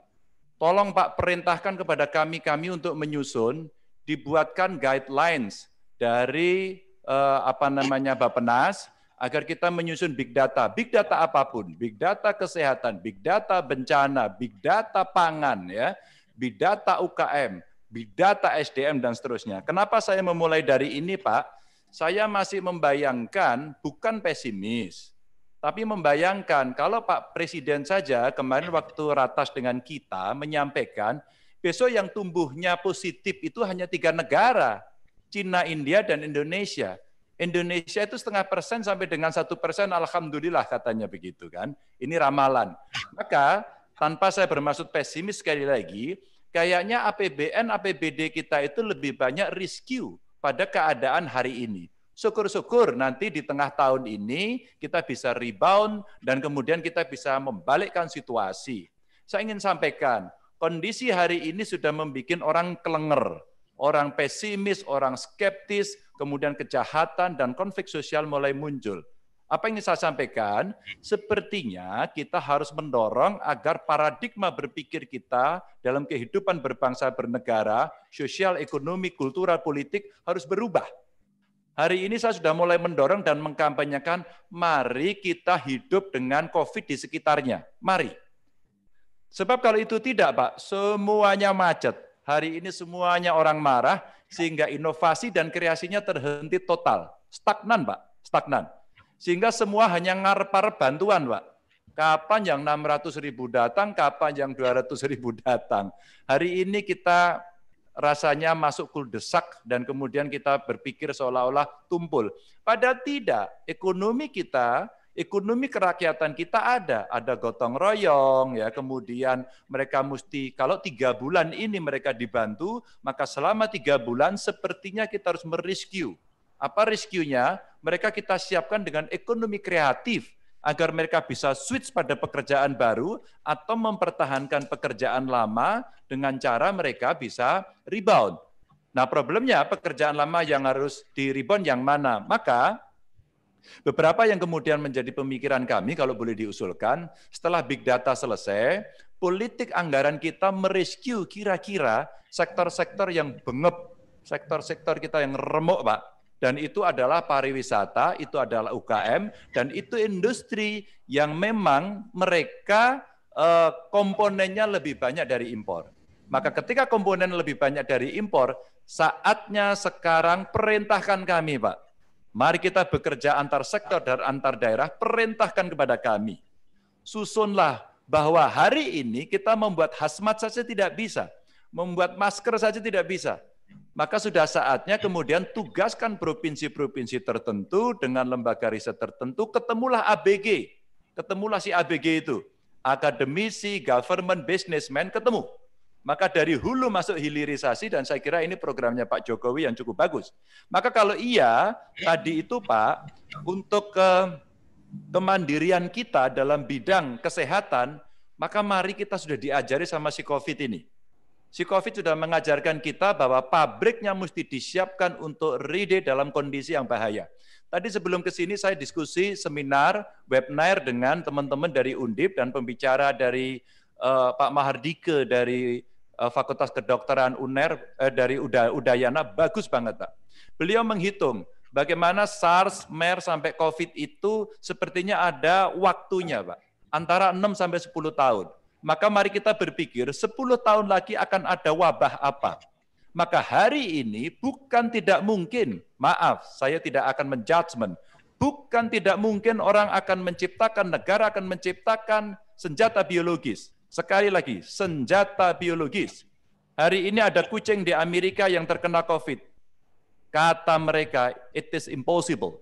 Tolong Pak perintahkan kepada kami-kami untuk menyusun, dibuatkan guidelines dari eh, apa namanya Penas agar kita menyusun big data. Big data apapun, big data kesehatan, big data bencana, big data pangan, ya, big data UKM, big data SDM dan seterusnya. Kenapa saya memulai dari ini, Pak? Saya masih membayangkan bukan pesimis, tapi membayangkan kalau Pak Presiden saja kemarin waktu ratas dengan kita menyampaikan besok yang tumbuhnya positif itu hanya tiga negara, Cina, India, dan Indonesia Indonesia itu setengah persen sampai dengan satu persen, alhamdulillah katanya begitu kan. Ini ramalan. Maka tanpa saya bermaksud pesimis sekali lagi, kayaknya APBN, APBD kita itu lebih banyak rescue pada keadaan hari ini. Syukur-syukur nanti di tengah tahun ini kita bisa rebound dan kemudian kita bisa membalikkan situasi. Saya ingin sampaikan, kondisi hari ini sudah membuat orang kelenger, orang pesimis, orang skeptis, kemudian kejahatan dan konflik sosial mulai muncul. Apa yang saya sampaikan? Sepertinya kita harus mendorong agar paradigma berpikir kita dalam kehidupan berbangsa bernegara, sosial, ekonomi, kultural, politik harus berubah. Hari ini saya sudah mulai mendorong dan mengkampanyekan, mari kita hidup dengan COVID di sekitarnya. Mari. Sebab kalau itu tidak, Pak, semuanya macet. Hari ini semuanya orang marah sehingga inovasi dan kreasinya terhenti total. Stagnan, Pak. Stagnan. Sehingga semua hanya ngarep bantuan, Pak. Kapan yang 600 ribu datang, kapan yang 200 ribu datang. Hari ini kita rasanya masuk kuldesak dan kemudian kita berpikir seolah-olah tumpul. Padahal tidak. Ekonomi kita Ekonomi kerakyatan kita ada, ada gotong royong, ya. Kemudian mereka mesti kalau tiga bulan ini mereka dibantu, maka selama tiga bulan sepertinya kita harus merescue. Apa rescuenya? Mereka kita siapkan dengan ekonomi kreatif agar mereka bisa switch pada pekerjaan baru atau mempertahankan pekerjaan lama dengan cara mereka bisa rebound. Nah problemnya pekerjaan lama yang harus di rebound yang mana? Maka Beberapa yang kemudian menjadi pemikiran kami kalau boleh diusulkan, setelah big data selesai, politik anggaran kita merescue kira-kira sektor-sektor yang bengep, sektor-sektor kita yang remuk, Pak. Dan itu adalah pariwisata, itu adalah UKM, dan itu industri yang memang mereka eh, komponennya lebih banyak dari impor. Maka ketika komponen lebih banyak dari impor, saatnya sekarang perintahkan kami, Pak Mari kita bekerja antar sektor dan antar daerah, perintahkan kepada kami. Susunlah bahwa hari ini kita membuat hasmat saja tidak bisa, membuat masker saja tidak bisa. Maka sudah saatnya kemudian tugaskan provinsi-provinsi tertentu dengan lembaga riset tertentu, ketemulah ABG, ketemulah si ABG itu. Akademisi, government, businessman, ketemu. Maka dari hulu masuk hilirisasi dan saya kira ini programnya Pak Jokowi yang cukup bagus. Maka kalau iya, tadi itu Pak, untuk ke eh, kemandirian kita dalam bidang kesehatan, maka mari kita sudah diajari sama si COVID ini. Si COVID sudah mengajarkan kita bahwa pabriknya mesti disiapkan untuk ride dalam kondisi yang bahaya. Tadi sebelum ke sini saya diskusi seminar webinar dengan teman-teman dari Undip dan pembicara dari uh, Pak Mahardike dari Eh, Fakultas Kedokteran UNER eh, dari Udayana bagus banget Pak. Beliau menghitung bagaimana SARS, MERS sampai COVID itu sepertinya ada waktunya Pak. Antara 6 sampai 10 tahun. Maka mari kita berpikir 10 tahun lagi akan ada wabah apa. Maka hari ini bukan tidak mungkin, maaf, saya tidak akan menjudgment, bukan tidak mungkin orang akan menciptakan, negara akan menciptakan senjata biologis. Sekali lagi, senjata biologis. Hari ini ada kucing di Amerika yang terkena COVID. Kata mereka, it is impossible.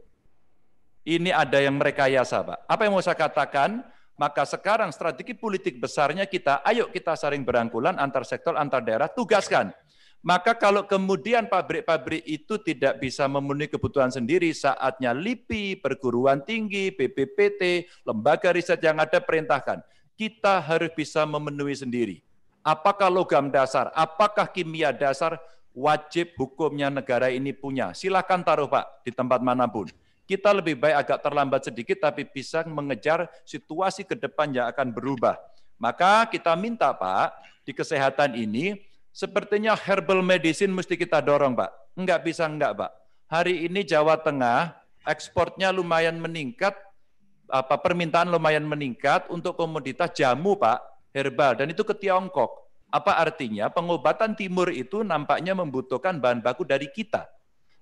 Ini ada yang mereka yasa, Pak. Apa yang mau saya katakan? Maka sekarang strategi politik besarnya kita, ayo kita saring berangkulan antar sektor, antar daerah, tugaskan. Maka kalau kemudian pabrik-pabrik itu tidak bisa memenuhi kebutuhan sendiri, saatnya LIPI, perguruan tinggi, BPPT, lembaga riset yang ada perintahkan kita harus bisa memenuhi sendiri. Apakah logam dasar, apakah kimia dasar wajib hukumnya negara ini punya. Silahkan taruh Pak di tempat manapun. Kita lebih baik agak terlambat sedikit tapi bisa mengejar situasi ke depan yang akan berubah. Maka kita minta Pak di kesehatan ini sepertinya herbal medicine mesti kita dorong Pak. Enggak bisa enggak Pak. Hari ini Jawa Tengah ekspornya lumayan meningkat apa permintaan lumayan meningkat untuk komoditas jamu Pak herbal dan itu ke Tiongkok. Apa artinya pengobatan timur itu nampaknya membutuhkan bahan baku dari kita.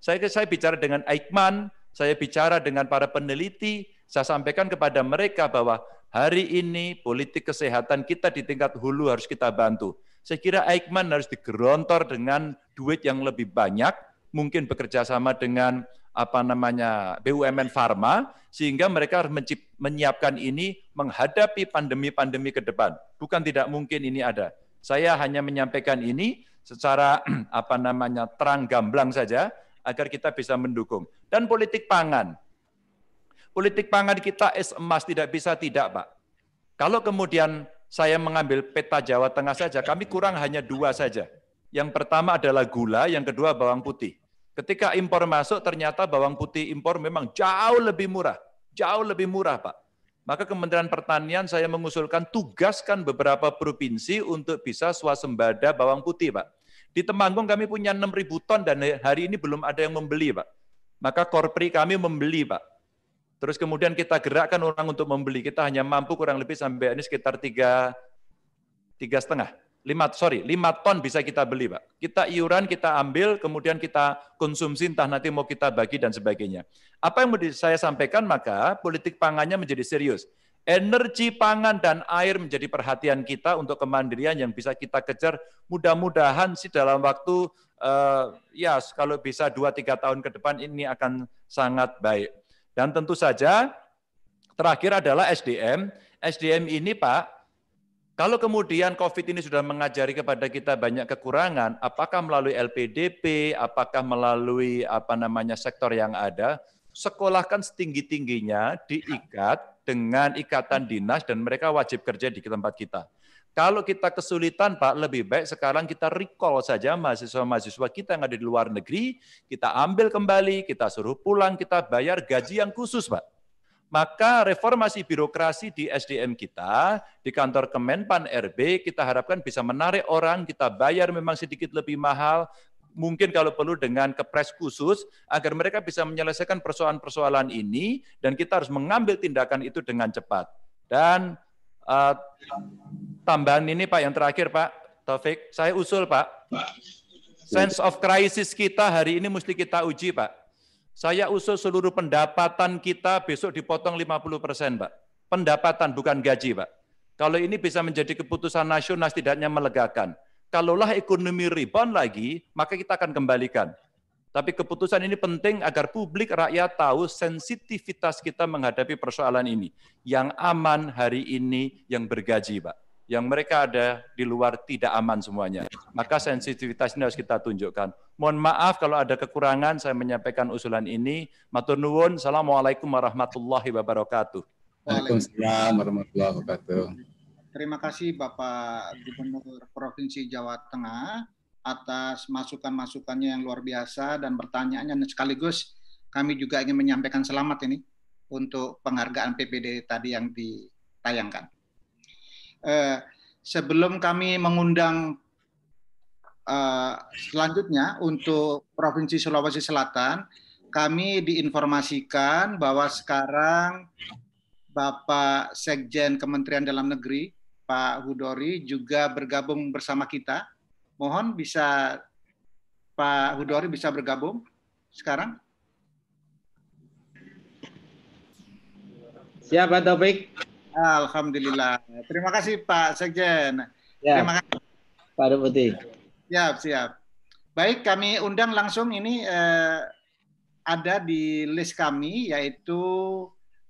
Saya saya bicara dengan Aikman, saya bicara dengan para peneliti, saya sampaikan kepada mereka bahwa hari ini politik kesehatan kita di tingkat hulu harus kita bantu. Saya kira Aikman harus digerontor dengan duit yang lebih banyak, mungkin bekerja sama dengan apa namanya BUMN Pharma sehingga mereka harus mencip, menyiapkan ini menghadapi pandemi-pandemi ke depan. Bukan tidak mungkin ini ada. Saya hanya menyampaikan ini secara apa namanya terang gamblang saja agar kita bisa mendukung. Dan politik pangan. Politik pangan kita es emas tidak bisa tidak, Pak. Kalau kemudian saya mengambil peta Jawa Tengah saja, kami kurang hanya dua saja. Yang pertama adalah gula, yang kedua bawang putih. Ketika impor masuk, ternyata bawang putih impor memang jauh lebih murah. Jauh lebih murah, Pak. Maka Kementerian Pertanian saya mengusulkan tugaskan beberapa provinsi untuk bisa swasembada bawang putih, Pak. Di Temanggung kami punya 6.000 ton dan hari ini belum ada yang membeli, Pak. Maka korpri kami membeli, Pak. Terus kemudian kita gerakkan orang untuk membeli. Kita hanya mampu kurang lebih sampai ini sekitar tiga tiga setengah lima sorry lima ton bisa kita beli pak kita iuran kita ambil kemudian kita konsumsi entah nanti mau kita bagi dan sebagainya apa yang mau saya sampaikan maka politik pangannya menjadi serius energi pangan dan air menjadi perhatian kita untuk kemandirian yang bisa kita kejar mudah-mudahan sih dalam waktu uh, ya kalau bisa 2-3 tahun ke depan ini akan sangat baik dan tentu saja terakhir adalah SDM SDM ini Pak kalau kemudian COVID ini sudah mengajari kepada kita banyak kekurangan, apakah melalui LPDP, apakah melalui apa namanya sektor yang ada, sekolahkan setinggi-tingginya diikat dengan ikatan dinas dan mereka wajib kerja di tempat kita. Kalau kita kesulitan, Pak, lebih baik sekarang kita recall saja mahasiswa-mahasiswa kita yang ada di luar negeri, kita ambil kembali, kita suruh pulang, kita bayar gaji yang khusus, Pak maka reformasi birokrasi di SDM kita, di kantor Kemenpan RB, kita harapkan bisa menarik orang, kita bayar memang sedikit lebih mahal, mungkin kalau perlu dengan kepres khusus agar mereka bisa menyelesaikan persoalan-persoalan ini dan kita harus mengambil tindakan itu dengan cepat. Dan uh, tambahan ini Pak yang terakhir Pak Taufik, saya usul Pak, sense of crisis kita hari ini mesti kita uji Pak. Saya usul seluruh pendapatan kita besok dipotong 50 persen, Pak. Pendapatan bukan gaji, Pak. Kalau ini bisa menjadi keputusan nasional setidaknya melegakan. Kalaulah ekonomi rebound lagi, maka kita akan kembalikan. Tapi keputusan ini penting agar publik rakyat tahu sensitivitas kita menghadapi persoalan ini. Yang aman hari ini yang bergaji, Pak yang mereka ada di luar tidak aman semuanya. Maka sensitivitas ini harus kita tunjukkan. Mohon maaf kalau ada kekurangan saya menyampaikan usulan ini. Matur nuwun. Assalamualaikum warahmatullahi wabarakatuh. Waalaikumsalam warahmatullahi wabarakatuh. Terima kasih Bapak Gubernur Provinsi Jawa Tengah atas masukan-masukannya yang luar biasa dan pertanyaannya sekaligus kami juga ingin menyampaikan selamat ini untuk penghargaan PPD tadi yang ditayangkan eh, sebelum kami mengundang eh, selanjutnya untuk Provinsi Sulawesi Selatan, kami diinformasikan bahwa sekarang Bapak Sekjen Kementerian Dalam Negeri, Pak Hudori, juga bergabung bersama kita. Mohon bisa Pak Hudori bisa bergabung sekarang. Siapa topik? Alhamdulillah. Terima kasih Pak Sekjen. Ya. Terima kasih. Pak Deputi. Siap, siap. Baik, kami undang langsung ini eh, ada di list kami yaitu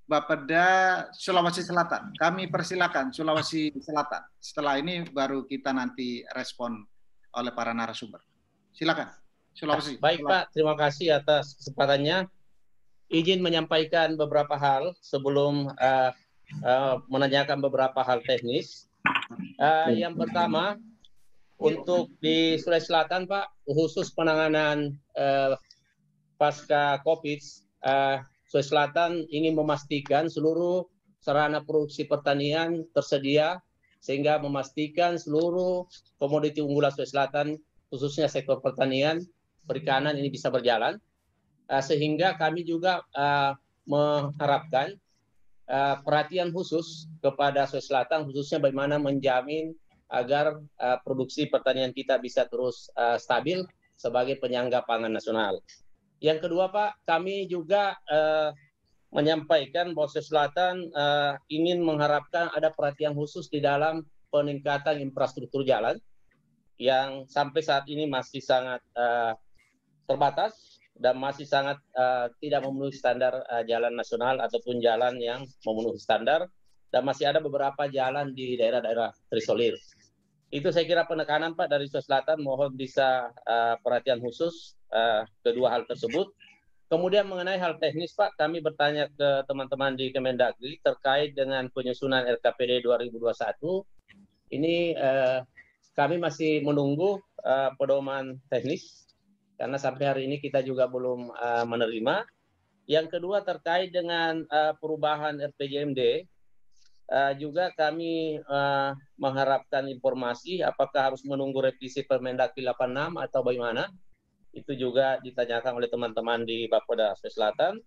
Bapeda Sulawesi Selatan. Kami persilakan Sulawesi Selatan. Setelah ini baru kita nanti respon oleh para narasumber. Silakan. Sulawesi. Ah, baik Sulawesi. Pak, terima kasih atas kesempatannya. Izin menyampaikan beberapa hal sebelum uh, Eh, menanyakan beberapa hal teknis. Uh, yang pertama untuk di Sulawesi Selatan Pak khusus penanganan uh, pasca COVID uh, Sulawesi Selatan ingin memastikan seluruh sarana produksi pertanian tersedia sehingga memastikan seluruh komoditi unggulan Sulawesi Selatan khususnya sektor pertanian perikanan ini bisa berjalan uh, sehingga kami juga uh, mengharapkan Eh, perhatian khusus kepada Sulawesi Selatan khususnya bagaimana menjamin agar uh, produksi pertanian kita bisa terus uh, stabil sebagai penyangga pangan nasional. Yang kedua Pak, kami juga uh, menyampaikan bahwa Sulawesi Selatan uh, ingin mengharapkan ada perhatian khusus di dalam peningkatan infrastruktur jalan yang sampai saat ini masih sangat uh, terbatas dan masih sangat uh, tidak memenuhi standar uh, jalan nasional ataupun jalan yang memenuhi standar dan masih ada beberapa jalan di daerah-daerah terisolir. Itu saya kira penekanan Pak dari Sulawesi Selatan mohon bisa uh, perhatian khusus uh, kedua hal tersebut. Kemudian mengenai hal teknis Pak, kami bertanya ke teman-teman di Kemendagri terkait dengan penyusunan RKPD 2021. Ini uh, kami masih menunggu uh, pedoman teknis karena sampai hari ini kita juga belum uh, menerima. Yang kedua terkait dengan uh, perubahan RPJMD, uh, eh, juga kami uh, mengharapkan informasi apakah harus menunggu revisi Permendagri 86 atau bagaimana. Itu juga ditanyakan oleh teman-teman di Bapeda Selatan.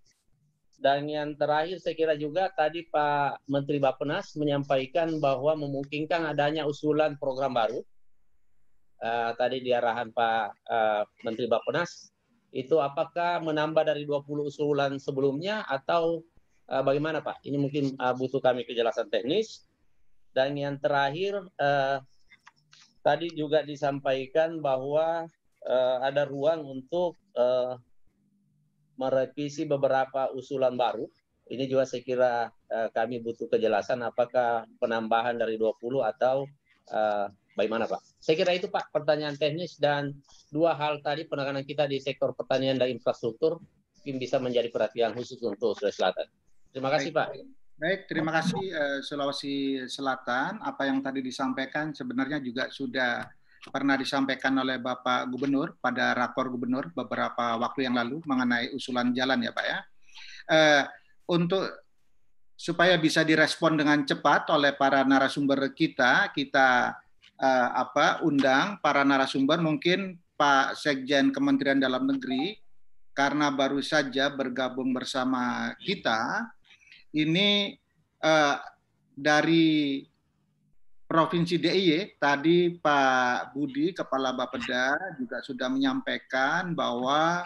Dan yang terakhir saya kira juga tadi Pak Menteri Bapenas menyampaikan bahwa memungkinkan adanya usulan program baru uh, tadi di arahan Pak uh, Menteri Bapenas itu apakah menambah dari 20 usulan sebelumnya atau uh, bagaimana Pak? Ini mungkin uh, butuh kami kejelasan teknis. Dan yang terakhir uh, tadi juga disampaikan bahwa uh, ada ruang untuk uh, merevisi beberapa usulan baru. Ini juga saya kira uh, kami butuh kejelasan apakah penambahan dari 20 atau uh, Bagaimana Pak? Saya kira itu Pak pertanyaan teknis dan dua hal tadi penekanan kita di sektor pertanian dan infrastruktur mungkin bisa menjadi perhatian khusus untuk Sulawesi Selatan. Terima kasih Baik. Pak. Baik, terima kasih eh, Sulawesi Selatan. Apa yang tadi disampaikan sebenarnya juga sudah pernah disampaikan oleh Bapak Gubernur pada rakor Gubernur beberapa waktu yang lalu mengenai usulan jalan ya Pak ya. Eh, untuk supaya bisa direspon dengan cepat oleh para narasumber kita, kita uh, apa undang para narasumber mungkin Pak Sekjen Kementerian Dalam Negeri karena baru saja bergabung bersama kita ini uh, dari Provinsi DIY tadi Pak Budi Kepala Bapeda juga sudah menyampaikan bahwa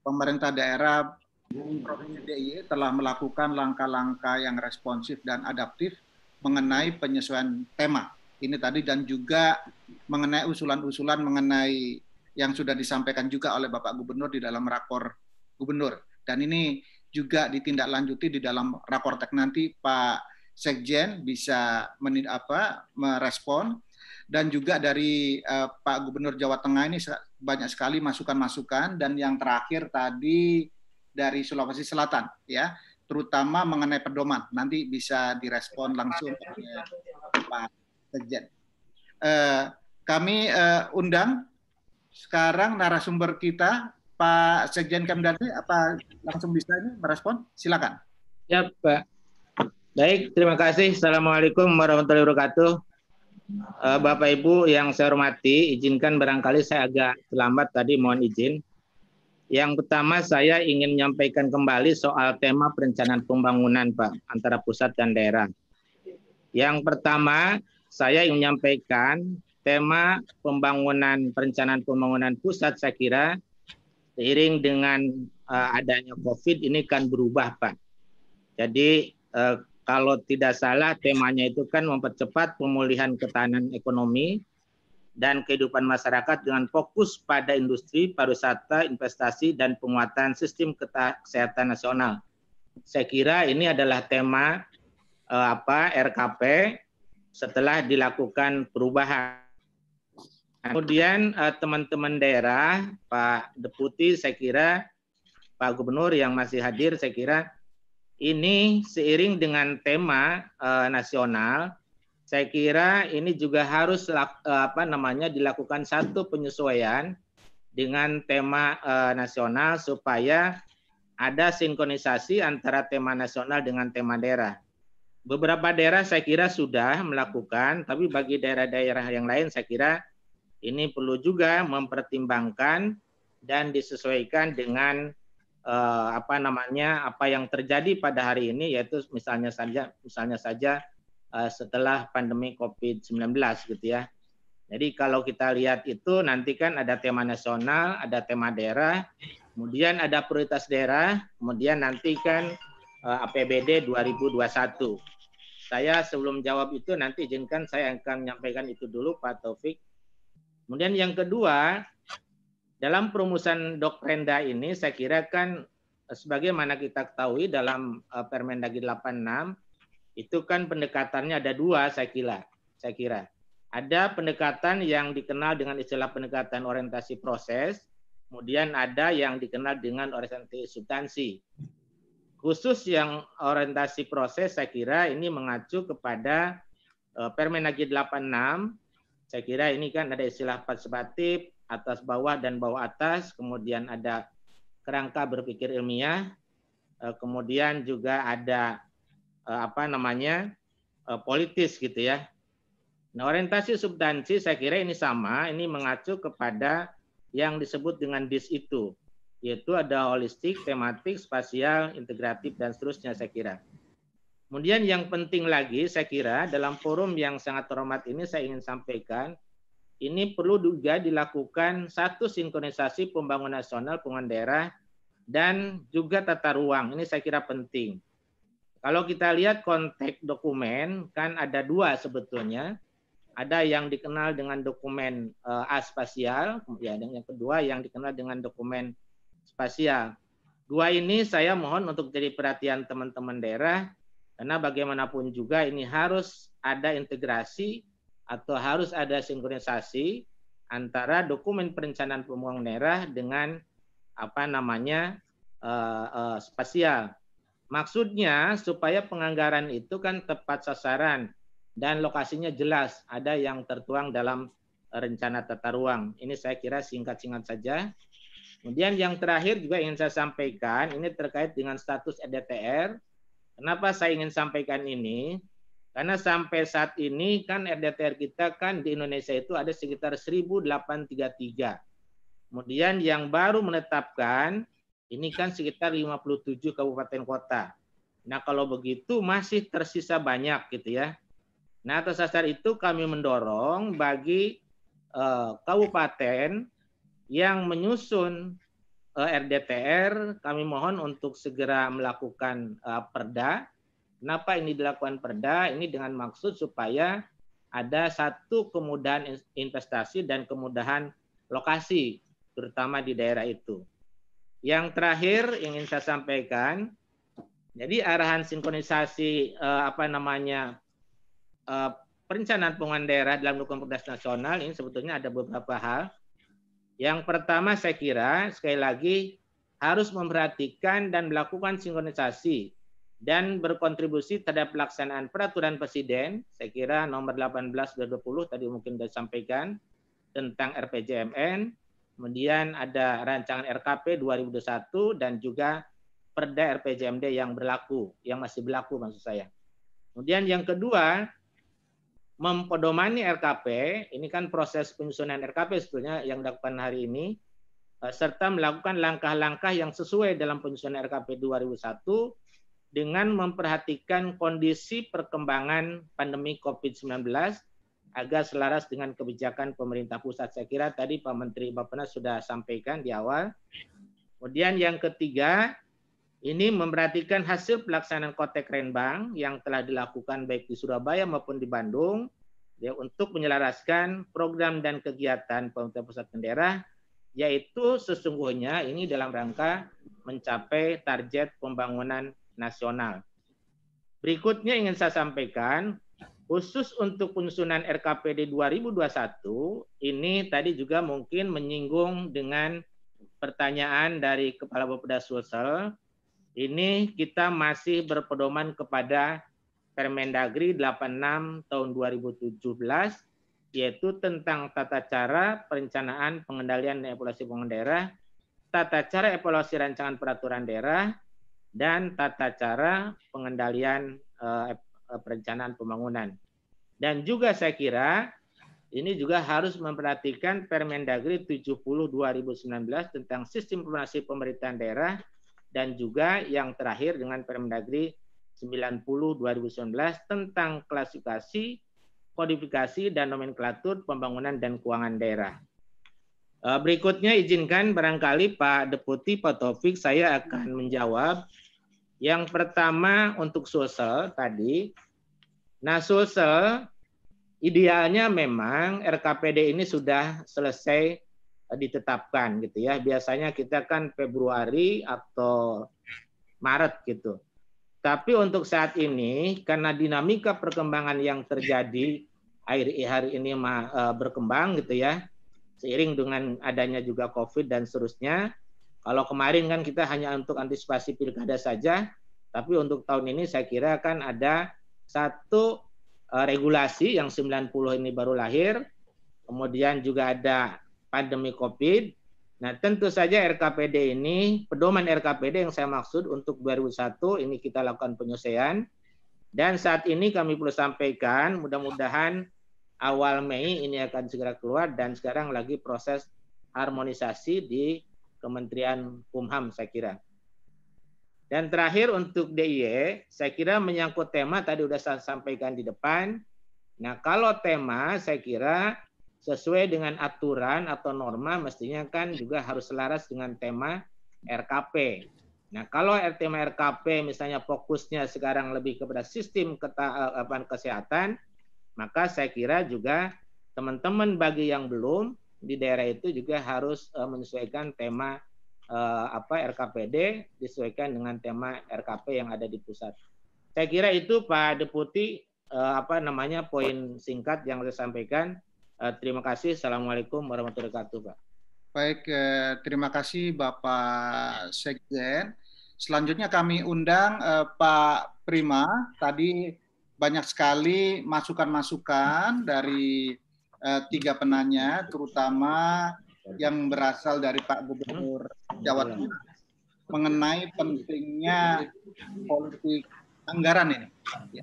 pemerintah daerah Provinsi DIY telah melakukan langkah-langkah yang responsif dan adaptif mengenai penyesuaian tema ini tadi dan juga mengenai usulan-usulan mengenai yang sudah disampaikan juga oleh Bapak Gubernur di dalam rakor gubernur. Dan ini juga ditindaklanjuti di dalam rakortek nanti Pak Sekjen bisa menit apa merespon dan juga dari uh, Pak Gubernur Jawa Tengah ini banyak sekali masukan-masukan dan yang terakhir tadi dari Sulawesi Selatan ya terutama mengenai pedoman nanti bisa direspon langsung oleh Pak Sekjen. Uh, kami uh, undang sekarang narasumber kita Pak Sekjen Kamdani, apa langsung bisa ini merespon? Silakan. Ya Pak. Baik, terima kasih. Assalamualaikum warahmatullahi wabarakatuh. Eh, Bapak Ibu yang saya hormati, izinkan barangkali saya agak terlambat tadi, mohon izin. Yang pertama saya ingin menyampaikan kembali soal tema perencanaan pembangunan Pak antara pusat dan daerah. Yang pertama saya ingin menyampaikan tema pembangunan perencanaan pembangunan pusat saya kira seiring dengan uh, adanya COVID ini kan berubah Pak. Jadi uh, kalau tidak salah temanya itu kan mempercepat pemulihan ketahanan ekonomi dan kehidupan masyarakat dengan fokus pada industri, pariwisata, investasi, dan penguatan sistem kesehatan nasional. Saya kira ini adalah tema eh, apa RKP setelah dilakukan perubahan. Kemudian eh, teman-teman daerah, Pak Deputi, saya kira Pak Gubernur yang masih hadir, saya kira ini seiring dengan tema eh, nasional, saya kira ini juga harus eh, apa namanya dilakukan satu penyesuaian dengan tema eh, nasional supaya ada sinkronisasi antara tema nasional dengan tema daerah beberapa daerah saya kira sudah melakukan, tapi bagi daerah-daerah yang lain saya kira ini perlu juga mempertimbangkan dan disesuaikan dengan eh, apa namanya apa yang terjadi pada hari ini yaitu misalnya saja misalnya saja eh, setelah pandemi Covid-19 gitu ya. Jadi kalau kita lihat itu nanti kan ada tema nasional, ada tema daerah, kemudian ada prioritas daerah, kemudian nanti kan eh, APBD 2021. Saya sebelum jawab itu nanti izinkan saya akan menyampaikan itu dulu Pak Taufik. Kemudian yang kedua, dalam perumusan dokrenda ini saya kira kan eh, sebagaimana kita ketahui dalam eh, Permendagri 86 itu kan pendekatannya ada dua saya kira. Saya kira ada pendekatan yang dikenal dengan istilah pendekatan orientasi proses, kemudian ada yang dikenal dengan orientasi substansi. Khusus yang orientasi proses saya kira ini mengacu kepada uh, Permendagri 86. Saya kira ini kan ada istilah partisipatif, atas bawah dan bawah atas, kemudian ada kerangka berpikir ilmiah, uh, kemudian juga ada uh, apa namanya? Uh, politis gitu ya. Nah, orientasi substansi saya kira ini sama, ini mengacu kepada yang disebut dengan dis itu yaitu ada holistik, tematik, spasial, integratif, dan seterusnya saya kira. Kemudian yang penting lagi saya kira dalam forum yang sangat terhormat ini saya ingin sampaikan, ini perlu juga dilakukan satu sinkronisasi pembangunan nasional, pembangunan daerah, dan juga tata ruang. Ini saya kira penting. Kalau kita lihat konteks dokumen, kan ada dua sebetulnya. Ada yang dikenal dengan dokumen uh, aspasial, kemudian ya, yang kedua yang dikenal dengan dokumen spasial. Dua ini saya mohon untuk jadi perhatian teman-teman daerah karena bagaimanapun juga ini harus ada integrasi atau harus ada sinkronisasi antara dokumen perencanaan pembangunan daerah dengan apa namanya uh, uh, spasial. Maksudnya supaya penganggaran itu kan tepat sasaran dan lokasinya jelas, ada yang tertuang dalam rencana tata ruang. Ini saya kira singkat-singkat saja. Kemudian yang terakhir juga ingin saya sampaikan, ini terkait dengan status RDTR. Kenapa saya ingin sampaikan ini? Karena sampai saat ini kan RDTR kita kan di Indonesia itu ada sekitar 1833. Kemudian yang baru menetapkan ini kan sekitar 57 kabupaten kota. Nah, kalau begitu masih tersisa banyak gitu ya. Nah, atas dasar itu kami mendorong bagi eh, kabupaten yang menyusun uh, eh, RDPR kami mohon untuk segera melakukan uh, perda. Kenapa ini dilakukan perda? Ini dengan maksud supaya ada satu kemudahan investasi dan kemudahan lokasi terutama di daerah itu. Yang terakhir ingin saya sampaikan, jadi arahan sinkronisasi eh, apa namanya eh, perencanaan pengelolaan daerah dalam dokumen perdas nasional ini sebetulnya ada beberapa hal. Yang pertama saya kira sekali lagi harus memperhatikan dan melakukan sinkronisasi dan berkontribusi terhadap pelaksanaan peraturan presiden, saya kira nomor 18 puluh tadi mungkin sudah disampaikan tentang RPJMN, kemudian ada rancangan RKP 2021 dan juga Perda RPJMD yang berlaku, yang masih berlaku maksud saya. Kemudian yang kedua, mempedomani RKP, ini kan proses penyusunan RKP sebetulnya yang dilakukan hari ini, eh, serta melakukan langkah-langkah yang sesuai dalam penyusunan RKP 2001 dengan memperhatikan kondisi perkembangan pandemi COVID-19 agar selaras dengan kebijakan pemerintah pusat. Saya kira tadi Pak Menteri Bapak Penas sudah sampaikan di awal. Kemudian yang ketiga, ini memperhatikan hasil pelaksanaan Kotek Renbang yang telah dilakukan baik di Surabaya maupun di Bandung ya untuk menyelaraskan program dan kegiatan pemerintah pusat dan daerah yaitu sesungguhnya ini dalam rangka mencapai target pembangunan nasional. Berikutnya ingin saya sampaikan khusus untuk penyusunan RKPD 2021 ini tadi juga mungkin menyinggung dengan pertanyaan dari Kepala Bapak Sulsel ini kita masih berpedoman kepada Permendagri 86 tahun 2017 yaitu tentang tata cara perencanaan pengendalian dan evaluasi pembangunan daerah, tata cara evaluasi rancangan peraturan daerah, dan tata cara pengendalian eh, eh perencanaan pembangunan. Dan juga saya kira ini juga harus memperhatikan Permendagri 70 2019 tentang sistem informasi pemerintahan daerah dan juga yang terakhir dengan Permendagri 90 2019 tentang klasifikasi, kodifikasi dan nomenklatur pembangunan dan keuangan daerah. Eh, berikutnya izinkan barangkali Pak Deputi Pak Taufik saya akan menjawab. Yang pertama untuk sosial tadi. Nah sosial idealnya memang RKPD ini sudah selesai ditetapkan gitu ya. Biasanya kita kan Februari atau Maret gitu. Tapi untuk saat ini karena dinamika perkembangan yang terjadi air hari ini e, berkembang gitu ya seiring dengan adanya juga COVID dan seterusnya. Kalau kemarin kan kita hanya untuk antisipasi pilkada saja, tapi untuk tahun ini saya kira kan ada satu e, regulasi yang 90 ini baru lahir, kemudian juga ada pandemi COVID. Nah, tentu saja RKPD ini, pedoman RKPD yang saya maksud untuk 2001 ini kita lakukan penyelesaian. Dan saat ini kami perlu sampaikan, mudah-mudahan awal Mei ini akan segera keluar dan sekarang lagi proses harmonisasi di Kementerian Kumham saya kira. Dan terakhir untuk DIY, saya kira menyangkut tema tadi sudah saya sampaikan di depan. Nah, kalau tema saya kira sesuai dengan aturan atau norma mestinya kan juga harus selaras dengan tema RKP. Nah, kalau tema RKP misalnya fokusnya sekarang lebih kepada sistem eh, kesehatan, maka saya kira juga teman-teman bagi yang belum di daerah itu juga harus eh, menyesuaikan tema eh, apa RKPD disesuaikan dengan tema RKP yang ada di pusat. Saya kira itu Pak Deputi apa namanya poin singkat yang saya sampaikan. Eh, terima kasih. Assalamualaikum warahmatullahi wabarakatuh, Pak. Baik, eh, terima kasih Bapak Sekjen. Selanjutnya kami undang eh, Pak Prima. Tadi banyak sekali masukan-masukan dari eh, tiga penanya, terutama yang berasal dari Pak Gubernur Jawa Timur mengenai pentingnya politik anggaran ini, ya,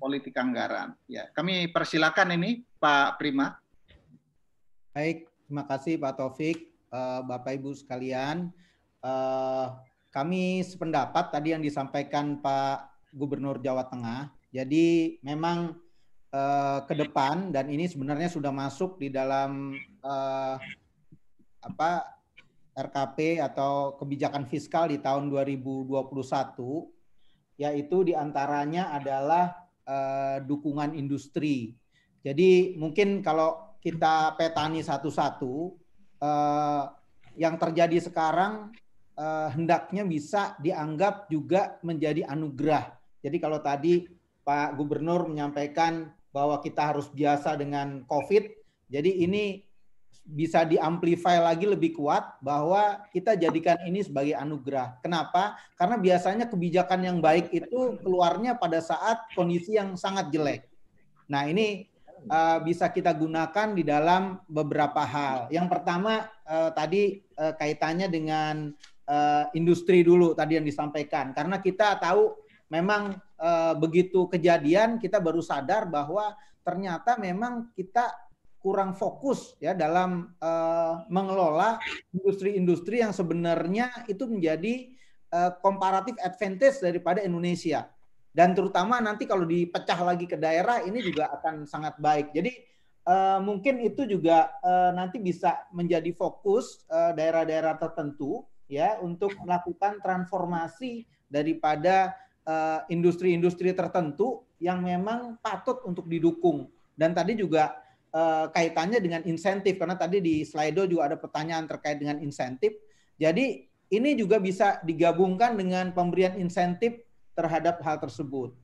politik anggaran. Ya, kami persilakan ini Pak Prima. Baik, terima kasih Pak Taufik, eh, Bapak Ibu sekalian. Eh, kami sependapat tadi yang disampaikan Pak Gubernur Jawa Tengah. Jadi memang eh, ke depan dan ini sebenarnya sudah masuk di dalam apa RKP atau kebijakan fiskal di tahun 2021 yaitu diantaranya adalah dukungan industri. Jadi mungkin kalau kita petani satu-satu, eh, yang terjadi sekarang eh, hendaknya bisa dianggap juga menjadi anugerah. Jadi kalau tadi Pak Gubernur menyampaikan bahwa kita harus biasa dengan COVID, jadi ini bisa diamplify lagi lebih kuat bahwa kita jadikan ini sebagai anugerah. Kenapa? Karena biasanya kebijakan yang baik itu keluarnya pada saat kondisi yang sangat jelek. Nah ini uh, bisa kita gunakan di dalam beberapa hal. Yang pertama uh, tadi uh, kaitannya dengan uh, industri dulu tadi yang disampaikan karena kita tahu memang uh, begitu kejadian kita baru sadar bahwa ternyata memang kita kurang fokus ya dalam uh, mengelola industri-industri yang sebenarnya itu menjadi komparatif uh, advantage daripada Indonesia dan terutama nanti kalau dipecah lagi ke daerah ini juga akan sangat baik. Jadi uh, mungkin itu juga uh, nanti bisa menjadi fokus daerah daerah-daerah tertentu ya untuk melakukan transformasi daripada industri eh, industri-industri tertentu yang memang patut untuk didukung. Dan tadi juga uh, kaitannya dengan insentif karena tadi di Slido juga ada pertanyaan terkait dengan insentif. Jadi ini juga bisa digabungkan dengan pemberian insentif terhadap hal tersebut.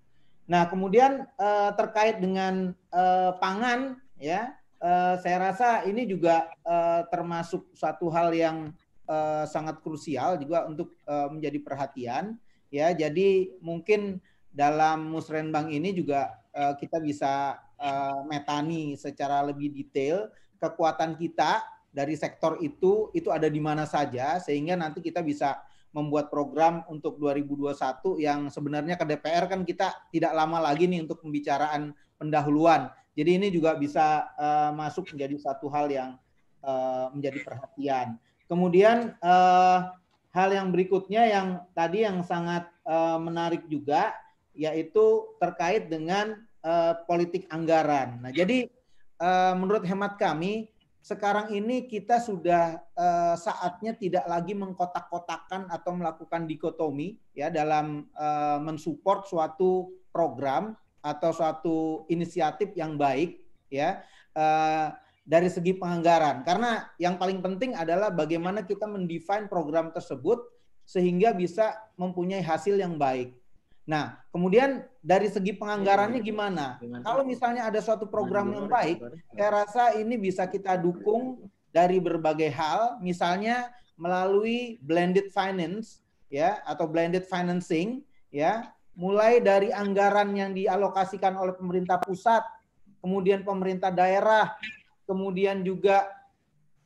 Nah, kemudian eh, terkait dengan eh, pangan, ya, eh, saya rasa ini juga eh, termasuk satu hal yang eh, sangat krusial juga untuk eh, menjadi perhatian, ya. Jadi mungkin dalam musrenbang ini juga eh, kita bisa eh, metani secara lebih detail kekuatan kita dari sektor itu itu ada di mana saja sehingga nanti kita bisa membuat program untuk 2021 yang sebenarnya ke DPR kan kita tidak lama lagi nih untuk pembicaraan pendahuluan. Jadi ini juga bisa uh, masuk menjadi satu hal yang uh, menjadi perhatian. Kemudian uh, hal yang berikutnya yang tadi yang sangat uh, menarik juga yaitu terkait dengan uh, politik anggaran. Nah, jadi uh, menurut hemat kami sekarang ini kita sudah uh, saatnya tidak lagi mengkotak-kotakan atau melakukan dikotomi ya dalam uh, mensupport suatu program atau suatu inisiatif yang baik ya uh, dari segi penganggaran karena yang paling penting adalah bagaimana kita mendefine program tersebut sehingga bisa mempunyai hasil yang baik Nah, kemudian dari segi penganggarannya iya, iya. gimana? Kalau misalnya ada suatu program yang baik, saya rasa ini bisa kita dukung dari berbagai hal, misalnya melalui blended finance ya atau blended financing ya, mulai dari anggaran yang dialokasikan oleh pemerintah pusat, kemudian pemerintah daerah, kemudian juga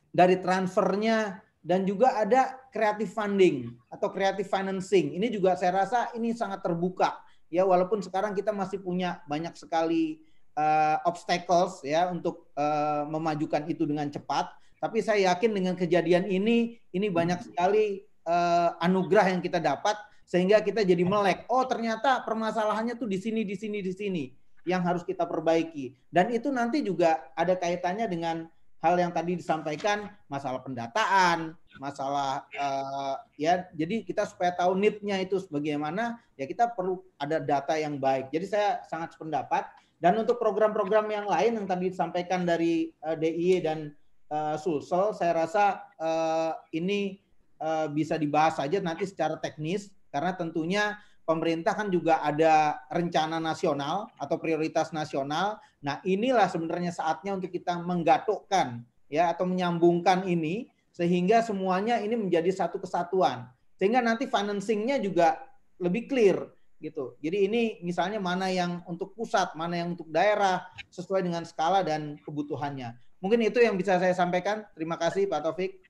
dari transfernya dan juga ada creative funding atau creative financing. Ini juga saya rasa ini sangat terbuka ya walaupun sekarang kita masih punya banyak sekali uh, obstacles ya untuk uh, memajukan itu dengan cepat, tapi saya yakin dengan kejadian ini ini banyak sekali uh, anugerah yang kita dapat sehingga kita jadi melek. Oh, ternyata permasalahannya tuh di sini di sini di sini yang harus kita perbaiki. Dan itu nanti juga ada kaitannya dengan hal yang tadi disampaikan masalah pendataan, masalah uh, ya jadi kita supaya tahu need-nya itu bagaimana ya kita perlu ada data yang baik. Jadi saya sangat sependapat dan untuk program-program yang lain yang tadi disampaikan dari uh, eh, DIY dan uh, Sulsel saya rasa uh, ini uh, bisa dibahas saja nanti secara teknis karena tentunya pemerintah kan juga ada rencana nasional atau prioritas nasional. Nah, inilah sebenarnya saatnya untuk kita menggatukkan ya atau menyambungkan ini sehingga semuanya ini menjadi satu kesatuan. Sehingga nanti financingnya juga lebih clear gitu. Jadi ini misalnya mana yang untuk pusat, mana yang untuk daerah sesuai dengan skala dan kebutuhannya. Mungkin itu yang bisa saya sampaikan. Terima kasih Pak Taufik.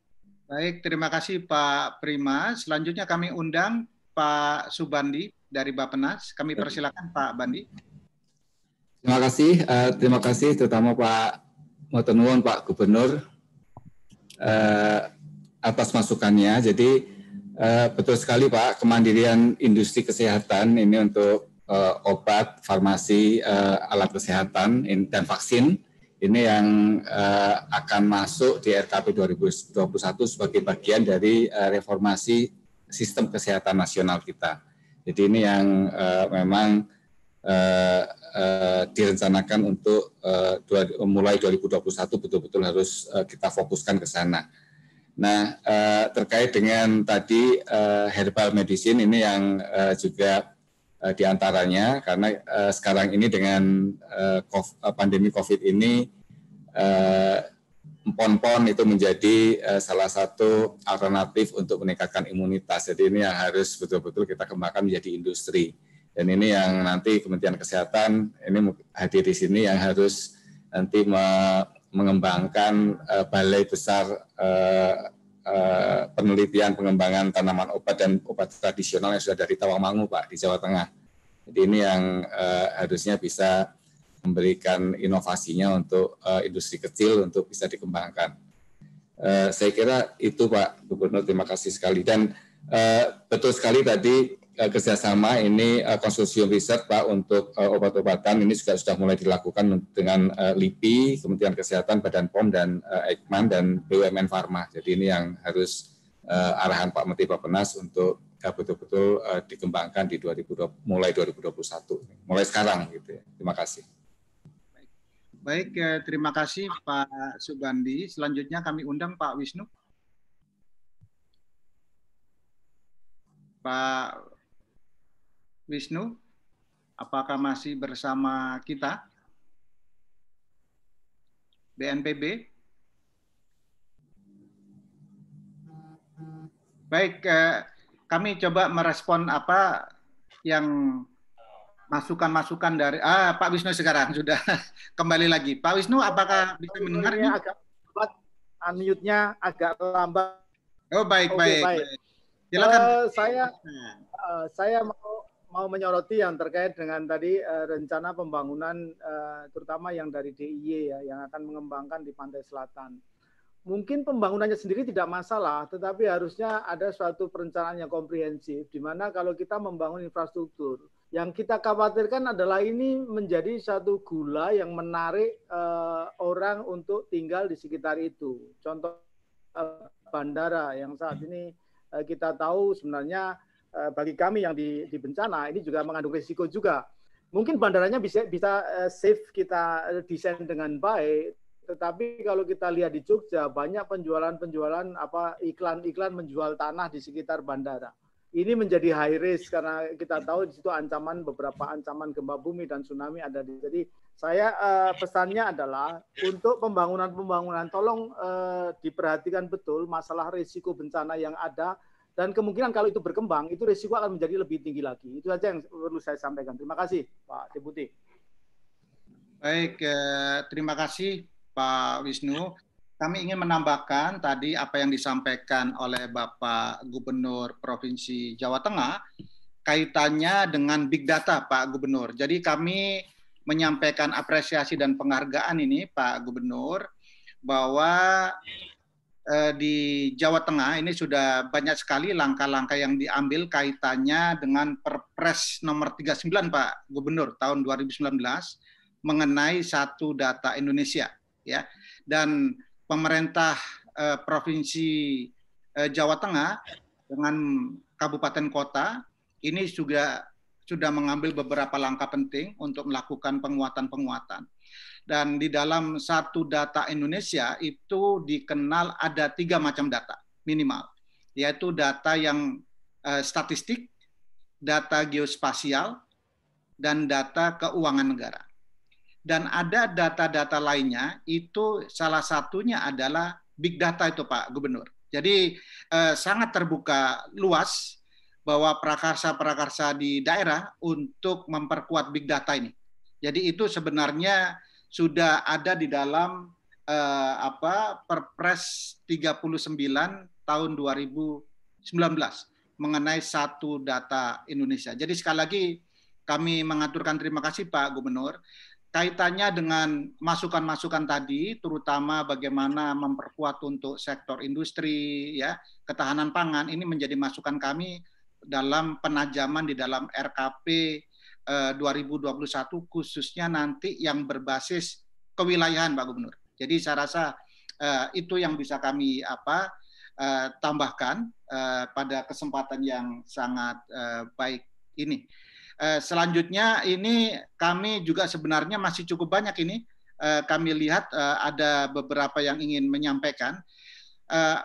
Baik, terima kasih Pak Prima. Selanjutnya kami undang Pak Subandi dari Bapenas Kami persilakan Pak Bandi. Terima kasih, uh, terima kasih terutama Pak Motonuwon, Pak Gubernur uh, atas masukannya. Jadi uh, betul sekali Pak, kemandirian industri kesehatan ini untuk uh, obat, farmasi, uh, alat kesehatan dan vaksin ini yang uh, akan masuk di RKP 2021 sebagai bagian dari uh, reformasi sistem kesehatan nasional kita. Jadi ini yang uh, memang uh, uh, direncanakan untuk uh, dua, mulai 2021 betul-betul harus uh, kita fokuskan ke sana. Nah uh, terkait dengan tadi uh, herbal medicine ini yang uh, juga uh, diantaranya karena uh, sekarang ini dengan uh, COVID, pandemi COVID ini Ponpon pon itu menjadi eh, salah satu alternatif untuk meningkatkan imunitas. Jadi ini yang harus betul-betul kita kembangkan menjadi industri. Dan ini yang nanti Kementerian Kesehatan ini hadir di sini yang harus nanti mengembangkan eh, balai besar eh, penelitian pengembangan tanaman obat dan obat tradisional yang sudah dari Tawangmangu Pak di Jawa Tengah. Jadi ini yang harusnya bisa memberikan inovasinya untuk uh, industri kecil untuk bisa dikembangkan. Uh, saya kira itu Pak Gubernur terima kasih sekali dan uh, betul sekali tadi uh, kerjasama ini uh, konsorsium riset Pak untuk uh, obat-obatan ini juga sudah mulai dilakukan dengan uh, LIPI, Kementerian Kesehatan, Badan POM dan uh, Ekman dan BUMN Pharma. Jadi ini yang harus uh, arahan Pak Menteri Pak Penas untuk betul-betul uh, dikembangkan di 2020, mulai 2021, mulai sekarang gitu ya. Terima kasih. Baik, ya, terima kasih Pak Subandi. Selanjutnya kami undang Pak Wisnu. Pak Wisnu, apakah masih bersama kita? BNPB? Baik, eh, kami coba merespon apa yang masukan-masukan dari ah Pak Wisnu sekarang sudah kembali lagi. Pak Wisnu apakah bisa mendengar? Agak lambat, unmute-nya agak lambat. Oh baik okay, baik. baik. baik. Silakan. Uh, saya uh, saya mau mau menyoroti yang terkait dengan tadi uh, rencana pembangunan uh, terutama yang dari DIY ya yang akan mengembangkan di pantai selatan. Mungkin pembangunannya sendiri tidak masalah, tetapi harusnya ada suatu perencanaan yang komprehensif di mana kalau kita membangun infrastruktur yang kita khawatirkan adalah ini menjadi satu gula yang menarik uh, orang untuk tinggal di sekitar itu. Contoh uh, bandara yang saat ini uh, kita tahu sebenarnya uh, bagi kami yang di, di bencana ini juga mengandung risiko juga. Mungkin bandaranya bisa bisa uh, safe kita desain dengan baik, tetapi kalau kita lihat di Jogja banyak penjualan-penjualan apa iklan-iklan menjual tanah di sekitar bandara ini menjadi high risk karena kita tahu di situ ancaman beberapa ancaman gempa bumi dan tsunami ada di. Jadi saya uh, pesannya adalah untuk pembangunan-pembangunan tolong uh, diperhatikan betul masalah risiko bencana yang ada dan kemungkinan kalau itu berkembang itu risiko akan menjadi lebih tinggi lagi. Itu saja yang perlu saya sampaikan. Terima kasih Pak Deputi. Baik, eh, terima kasih Pak Wisnu kami ingin menambahkan tadi apa yang disampaikan oleh Bapak Gubernur Provinsi Jawa Tengah kaitannya dengan big data Pak Gubernur. Jadi kami menyampaikan apresiasi dan penghargaan ini Pak Gubernur bahwa eh, di Jawa Tengah ini sudah banyak sekali langkah-langkah yang diambil kaitannya dengan Perpres nomor 39 Pak Gubernur tahun 2019 mengenai satu data Indonesia ya. Dan pemerintah eh, provinsi eh, Jawa Tengah dengan kabupaten kota ini juga sudah mengambil beberapa langkah penting untuk melakukan penguatan-penguatan. Dan di dalam satu data Indonesia itu dikenal ada tiga macam data minimal, yaitu data yang eh, statistik, data geospasial, dan data keuangan negara dan ada data-data lainnya itu salah satunya adalah big data itu Pak Gubernur. Jadi eh, sangat terbuka luas bahwa prakarsa-prakarsa di daerah untuk memperkuat big data ini. Jadi itu sebenarnya sudah ada di dalam eh, apa Perpres 39 tahun 2019 mengenai satu data Indonesia. Jadi sekali lagi kami mengaturkan terima kasih Pak Gubernur kaitannya dengan masukan-masukan tadi, terutama bagaimana memperkuat untuk sektor industri, ya ketahanan pangan ini menjadi masukan kami dalam penajaman di dalam RKP eh, 2021 khususnya nanti yang berbasis kewilayahan, Pak Gubernur. Jadi saya rasa eh, itu yang bisa kami apa eh, tambahkan eh, pada kesempatan yang sangat baik ini. Eh, selanjutnya ini kami juga sebenarnya masih cukup banyak ini eh, kami lihat eh, ada beberapa yang ingin menyampaikan.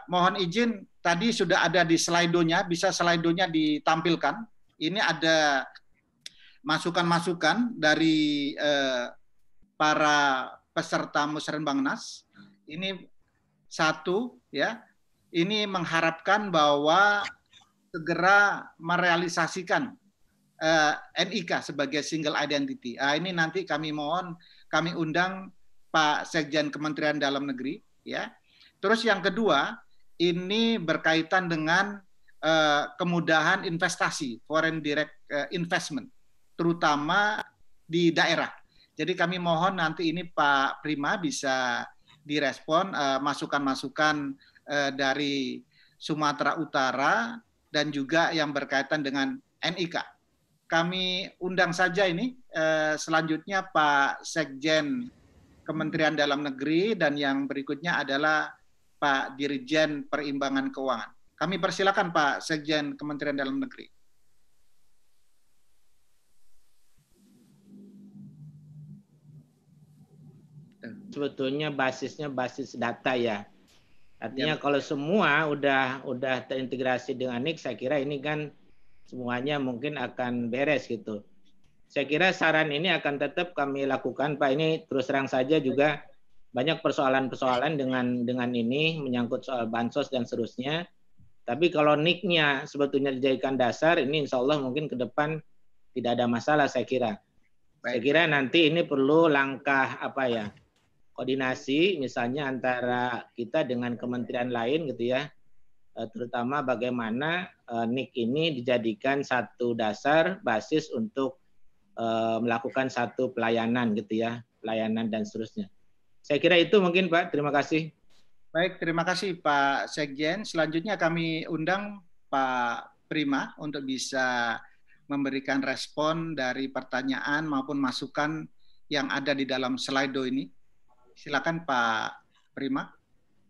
Mohon izin tadi sudah ada di slidonya bisa slidonya ditampilkan. Ini ada masukan-masukan dari para peserta Nas. Ini satu ya, ini mengharapkan bahwa segera merealisasikan uh, eh, NIK sebagai single identity. Uh, ini nanti kami mohon kami undang Pak Sekjen Kementerian Dalam Negeri ya. Terus yang kedua, ini berkaitan dengan uh, kemudahan investasi foreign direct eh, investment terutama di daerah. Jadi kami mohon nanti ini Pak Prima bisa direspon masukan-masukan uh, dari Sumatera Utara dan juga yang berkaitan dengan NIK kami undang saja ini eh, selanjutnya Pak Sekjen Kementerian Dalam Negeri dan yang berikutnya adalah Pak Dirjen Perimbangan Keuangan. Kami persilakan Pak Sekjen Kementerian Dalam Negeri. Sebetulnya basisnya basis data ya. Artinya ya. kalau semua udah udah terintegrasi dengan NIK, saya kira ini kan semuanya mungkin akan beres gitu. Saya kira saran ini akan tetap kami lakukan Pak ini terus terang saja juga banyak persoalan-persoalan dengan dengan ini menyangkut soal bansos dan seterusnya. Tapi kalau niknya sebetulnya dijadikan dasar, ini insya Allah mungkin ke depan tidak ada masalah saya kira. Baik. Saya kira nanti ini perlu langkah apa ya koordinasi misalnya antara kita dengan kementerian lain gitu ya Eh, terutama bagaimana eh, NIK ini dijadikan satu dasar basis untuk eh, melakukan satu pelayanan gitu ya, pelayanan dan seterusnya. Saya kira itu mungkin Pak, terima kasih. Baik, terima kasih Pak Sekjen. Selanjutnya kami undang Pak Prima untuk bisa memberikan respon dari pertanyaan maupun masukan yang ada di dalam slido ini. Silakan Pak Prima.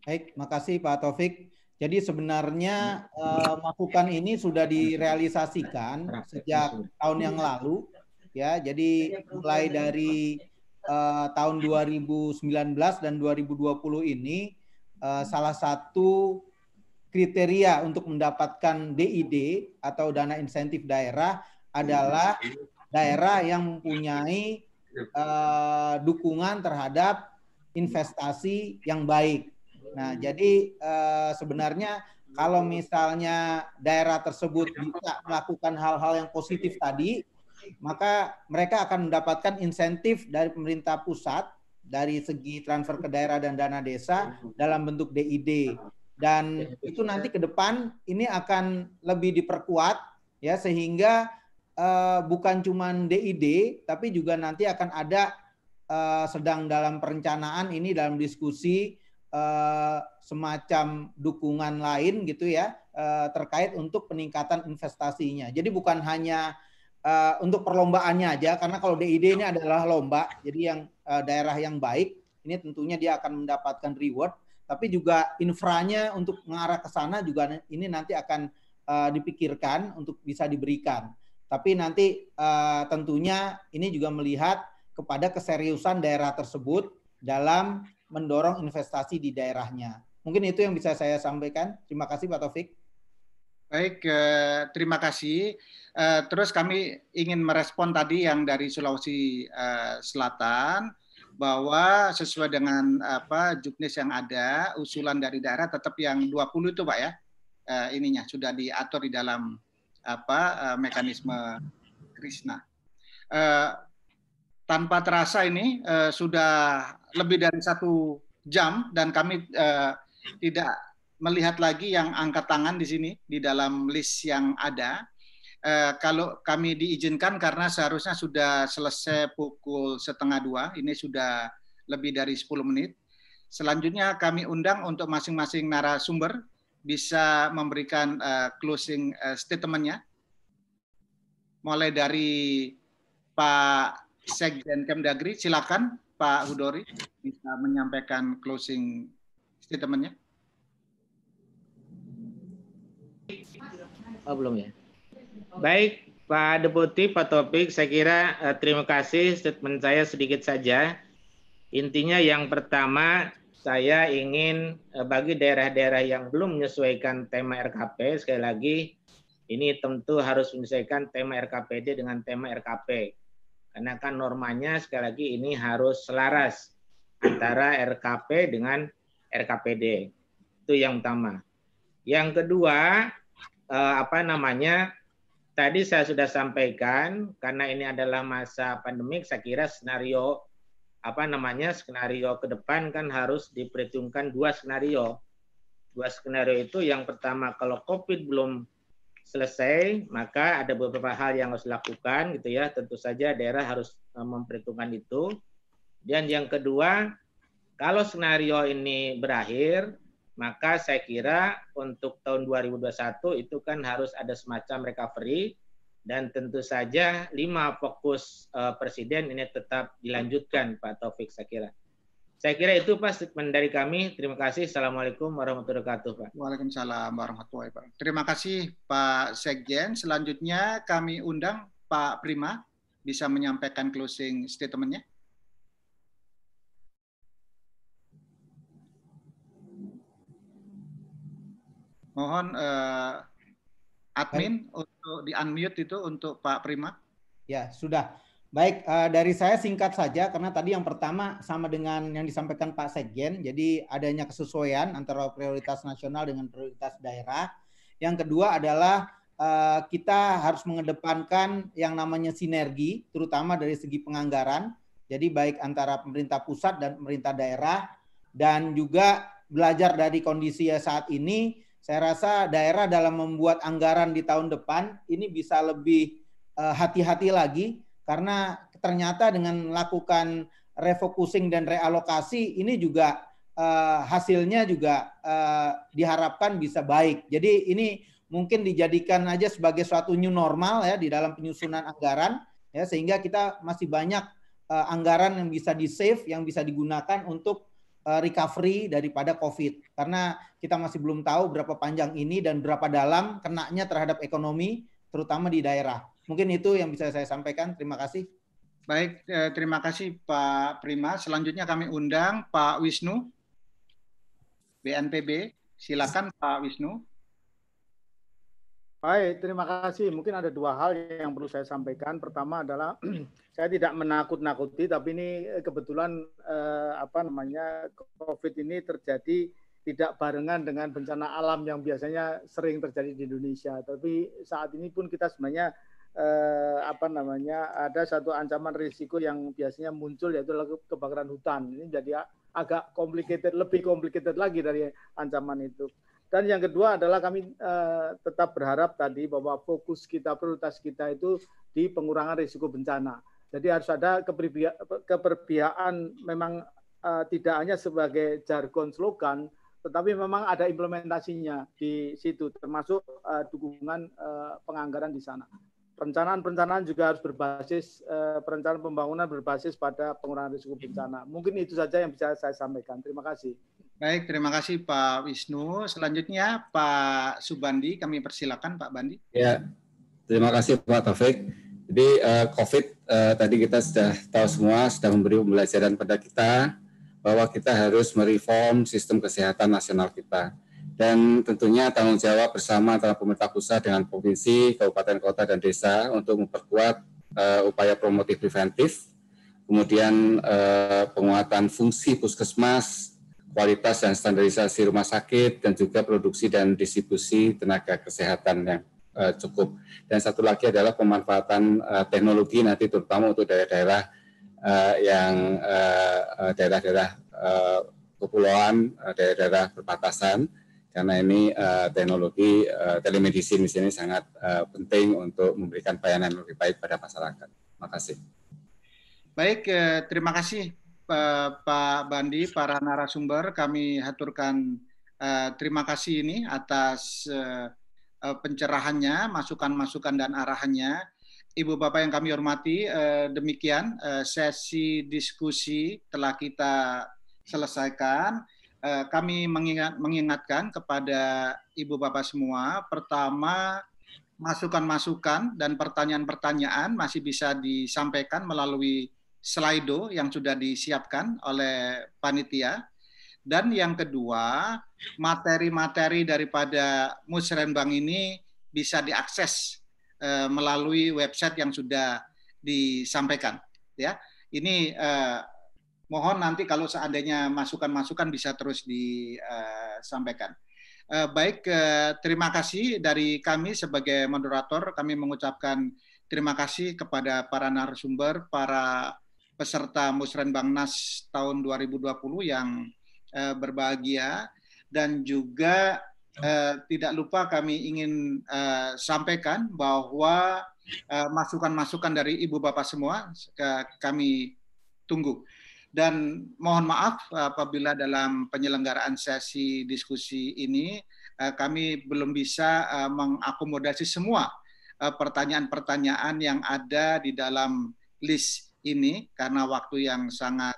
Baik, makasih Pak Taufik. Jadi sebenarnya ya. eh, masukan ini sudah direalisasikan ya. sejak tahun yang lalu ya. Jadi mulai dari eh, tahun 2019 dan 2020 ini eh, salah satu kriteria untuk mendapatkan DID atau dana insentif daerah adalah daerah yang mempunyai uh, dukungan terhadap investasi yang baik Nah, hmm. jadi uh, sebenarnya kalau misalnya daerah tersebut bisa melakukan hal-hal yang positif tadi, maka mereka akan mendapatkan insentif dari pemerintah pusat dari segi transfer ke daerah dan dana desa dalam bentuk DID. Dan itu nanti ke depan ini akan lebih diperkuat ya sehingga uh, bukan cuma DID tapi juga nanti akan ada uh, sedang dalam perencanaan ini dalam diskusi Eh, semacam dukungan lain gitu ya eh, terkait untuk peningkatan investasinya. Jadi bukan hanya eh, untuk perlombaannya aja karena kalau DID ini adalah lomba, jadi yang daerah yang baik ini tentunya dia akan mendapatkan reward, tapi juga infranya untuk mengarah ke sana juga ini nanti akan dipikirkan untuk bisa diberikan. Tapi nanti tentunya ini juga melihat kepada keseriusan daerah tersebut dalam mendorong investasi di daerahnya. Mungkin itu yang bisa saya sampaikan. Terima kasih Pak Taufik. Baik, eh, terima kasih. Eh, terus kami ingin merespon tadi yang dari Sulawesi eh, Selatan bahwa sesuai dengan apa juknis yang ada, usulan dari daerah tetap yang 20 itu Pak ya. ininya sudah diatur di dalam apa mekanisme Krishna tanpa terasa ini uh, sudah lebih dari satu jam dan kami uh, tidak melihat lagi yang angkat tangan di sini di dalam list yang ada. Uh, kalau kami diizinkan karena seharusnya sudah selesai pukul setengah dua, ini sudah lebih dari 10 menit. Selanjutnya kami undang untuk masing-masing narasumber bisa memberikan uh, closing uh, statementnya. Mulai dari Pak Sekjen Kemdagri, silakan Pak Hudori bisa menyampaikan closing statementnya. Oh, belum ya. Baik, Pak Deputi, Pak Topik, saya kira eh, terima kasih statement saya sedikit saja. Intinya yang pertama, saya ingin eh, bagi daerah-daerah yang belum menyesuaikan tema RKP, sekali lagi, ini tentu harus menyesuaikan tema RKPD dengan tema RKP. Karena kan normanya sekali lagi ini harus selaras antara RKP dengan RKPD. Itu yang utama. Yang kedua, eh, apa namanya? Tadi saya sudah sampaikan karena ini adalah masa pandemik, saya kira skenario apa namanya skenario ke depan kan harus diperhitungkan dua skenario. Dua skenario itu yang pertama kalau COVID belum selesai, maka ada beberapa hal yang harus dilakukan gitu ya. Tentu saja daerah harus eh, memperhitungkan itu. Dan yang kedua, kalau skenario ini berakhir, maka saya kira untuk tahun 2021 itu kan harus ada semacam recovery dan tentu saja lima fokus eh, presiden ini tetap dilanjutkan Pak Taufik saya kira. Saya kira itu Pak statement dari kami. Terima kasih. Assalamualaikum warahmatullahi wabarakatuh Pak. Waalaikumsalam warahmatullahi wabarakatuh. Terima kasih Pak Sekjen. Selanjutnya kami undang Pak Prima bisa menyampaikan closing statementnya. Mohon uh, admin untuk di unmute itu untuk Pak Prima. Ya sudah. Baik, eh, dari saya singkat saja karena tadi yang pertama sama dengan yang disampaikan Pak Sekjen, jadi adanya kesesuaian antara prioritas nasional dengan prioritas daerah. Yang kedua adalah eh, kita harus mengedepankan yang namanya sinergi, terutama dari segi penganggaran. Jadi baik antara pemerintah pusat dan pemerintah daerah, dan juga belajar dari kondisi saat ini. Saya rasa daerah dalam membuat anggaran di tahun depan ini bisa lebih eh, hati -hati lagi karena ternyata dengan melakukan refocusing dan realokasi ini juga uh, hasilnya juga uh, diharapkan bisa baik. Jadi ini mungkin dijadikan aja sebagai suatu new normal ya di dalam penyusunan anggaran ya sehingga kita masih banyak uh, anggaran yang bisa di save yang bisa digunakan untuk uh, recovery daripada COVID karena kita masih belum tahu berapa panjang ini dan berapa dalam kenaknya terhadap ekonomi terutama di daerah. Mungkin itu yang bisa saya sampaikan. Terima kasih. Baik, eh, terima kasih Pak Prima. Selanjutnya kami undang Pak Wisnu, BNPB. Silakan Pak Wisnu. Baik, terima kasih. Mungkin ada dua hal yang perlu saya sampaikan. Pertama adalah saya tidak menakut-nakuti, tapi ini eh, kebetulan eh, apa namanya COVID ini terjadi tidak barengan dengan bencana alam yang biasanya sering terjadi di Indonesia. Tapi saat ini pun kita sebenarnya eh, apa namanya ada satu ancaman risiko yang biasanya muncul yaitu kebakaran hutan ini jadi agak complicated lebih complicated lagi dari ancaman itu dan yang kedua adalah kami eh, tetap berharap tadi bahwa fokus kita prioritas kita itu di pengurangan risiko bencana jadi harus ada keperbiaan memang eh, tidak hanya sebagai jargon slogan tetapi memang ada implementasinya di situ termasuk uh, dukungan uh, penganggaran di sana. Perencanaan-perencanaan juga harus berbasis eh, perencanaan pembangunan berbasis pada pengurangan risiko bencana. Mungkin itu saja yang bisa saya sampaikan. Terima kasih. Baik, terima kasih Pak Wisnu. Selanjutnya Pak Subandi, kami persilakan Pak Bandi. Ya, terima kasih Pak Taufik. Jadi eh, COVID eh, tadi kita sudah tahu semua, sudah memberi pembelajaran pada kita bahwa kita harus mereform sistem kesehatan nasional kita dan tentunya tanggung jawab bersama antara pemerintah pusat dengan provinsi, kabupaten, kota, dan desa untuk memperkuat uh, upaya promotif preventif, kemudian uh, penguatan fungsi puskesmas, kualitas dan standarisasi rumah sakit, dan juga produksi dan distribusi tenaga kesehatan yang uh, cukup. Dan satu lagi adalah pemanfaatan uh, teknologi nanti terutama untuk daerah-daerah uh, yang daerah-daerah uh, daerah -daerah, uh, kepulauan, daerah-daerah perbatasan, -daerah karena ini uh, teknologi uh, telemedicine di sini sangat uh, penting untuk memberikan pelayanan lebih baik pada masyarakat. Terima kasih. Baik, eh, terima kasih eh, Pak Bandi, para narasumber. Kami haturkan eh, terima kasih ini atas eh, pencerahannya, masukan-masukan dan arahannya. Ibu Bapak yang kami hormati, eh, demikian eh, sesi diskusi telah kita selesaikan. Eh, kami mengingat, mengingatkan kepada Ibu Bapak semua, pertama masukan-masukan dan pertanyaan-pertanyaan masih bisa disampaikan melalui Slido yang sudah disiapkan oleh panitia. Dan yang kedua, materi-materi daripada Musrembang ini bisa diakses eh, melalui website yang sudah disampaikan. Ya, ini eh, mohon nanti kalau seandainya masukan-masukan bisa terus disampaikan. Eh, eh, baik, eh, terima kasih dari kami sebagai moderator. Kami mengucapkan terima kasih kepada para narasumber, para peserta Musrenbangnas tahun 2020 yang berbahagia dan juga tidak lupa kami ingin sampaikan bahwa masukan-masukan dari ibu bapak semua kami tunggu. Dan mohon maaf apabila dalam penyelenggaraan sesi diskusi ini eh, kami belum bisa eh, mengakomodasi semua eh, pertanyaan-pertanyaan yang ada di dalam list ini karena waktu yang sangat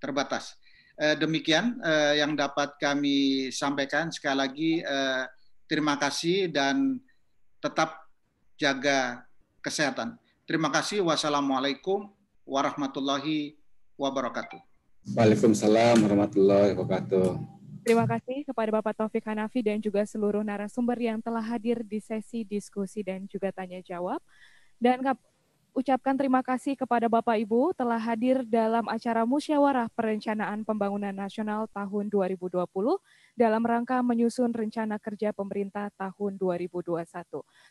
terbatas. Demikian yang dapat kami sampaikan. Sekali lagi terima kasih dan tetap jaga kesehatan. Terima kasih. Wassalamualaikum warahmatullahi wabarakatuh wabarakatuh. Waalaikumsalam warahmatullahi wabarakatuh. Terima kasih kepada Bapak Taufik Hanafi dan juga seluruh narasumber yang telah hadir di sesi diskusi dan juga tanya jawab. Dan ucapkan terima kasih kepada Bapak Ibu telah hadir dalam acara musyawarah perencanaan pembangunan nasional tahun 2020 dalam rangka menyusun rencana kerja pemerintah tahun 2021.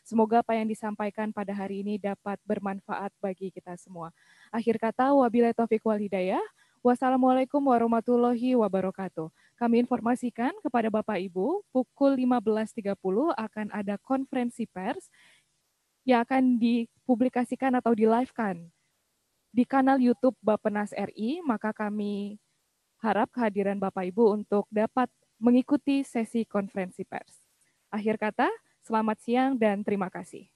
Semoga apa yang disampaikan pada hari ini dapat bermanfaat bagi kita semua. Akhir kata, wabillahi taufik wal hidayah. Wassalamualaikum warahmatullahi wabarakatuh. Kami informasikan kepada Bapak Ibu, pukul 15.30 akan ada konferensi pers yang akan dipublikasikan atau dilivekan di kanal YouTube Bapenas RI, maka kami harap kehadiran Bapak Ibu untuk dapat mengikuti sesi konferensi pers. Akhir kata, selamat siang dan terima kasih.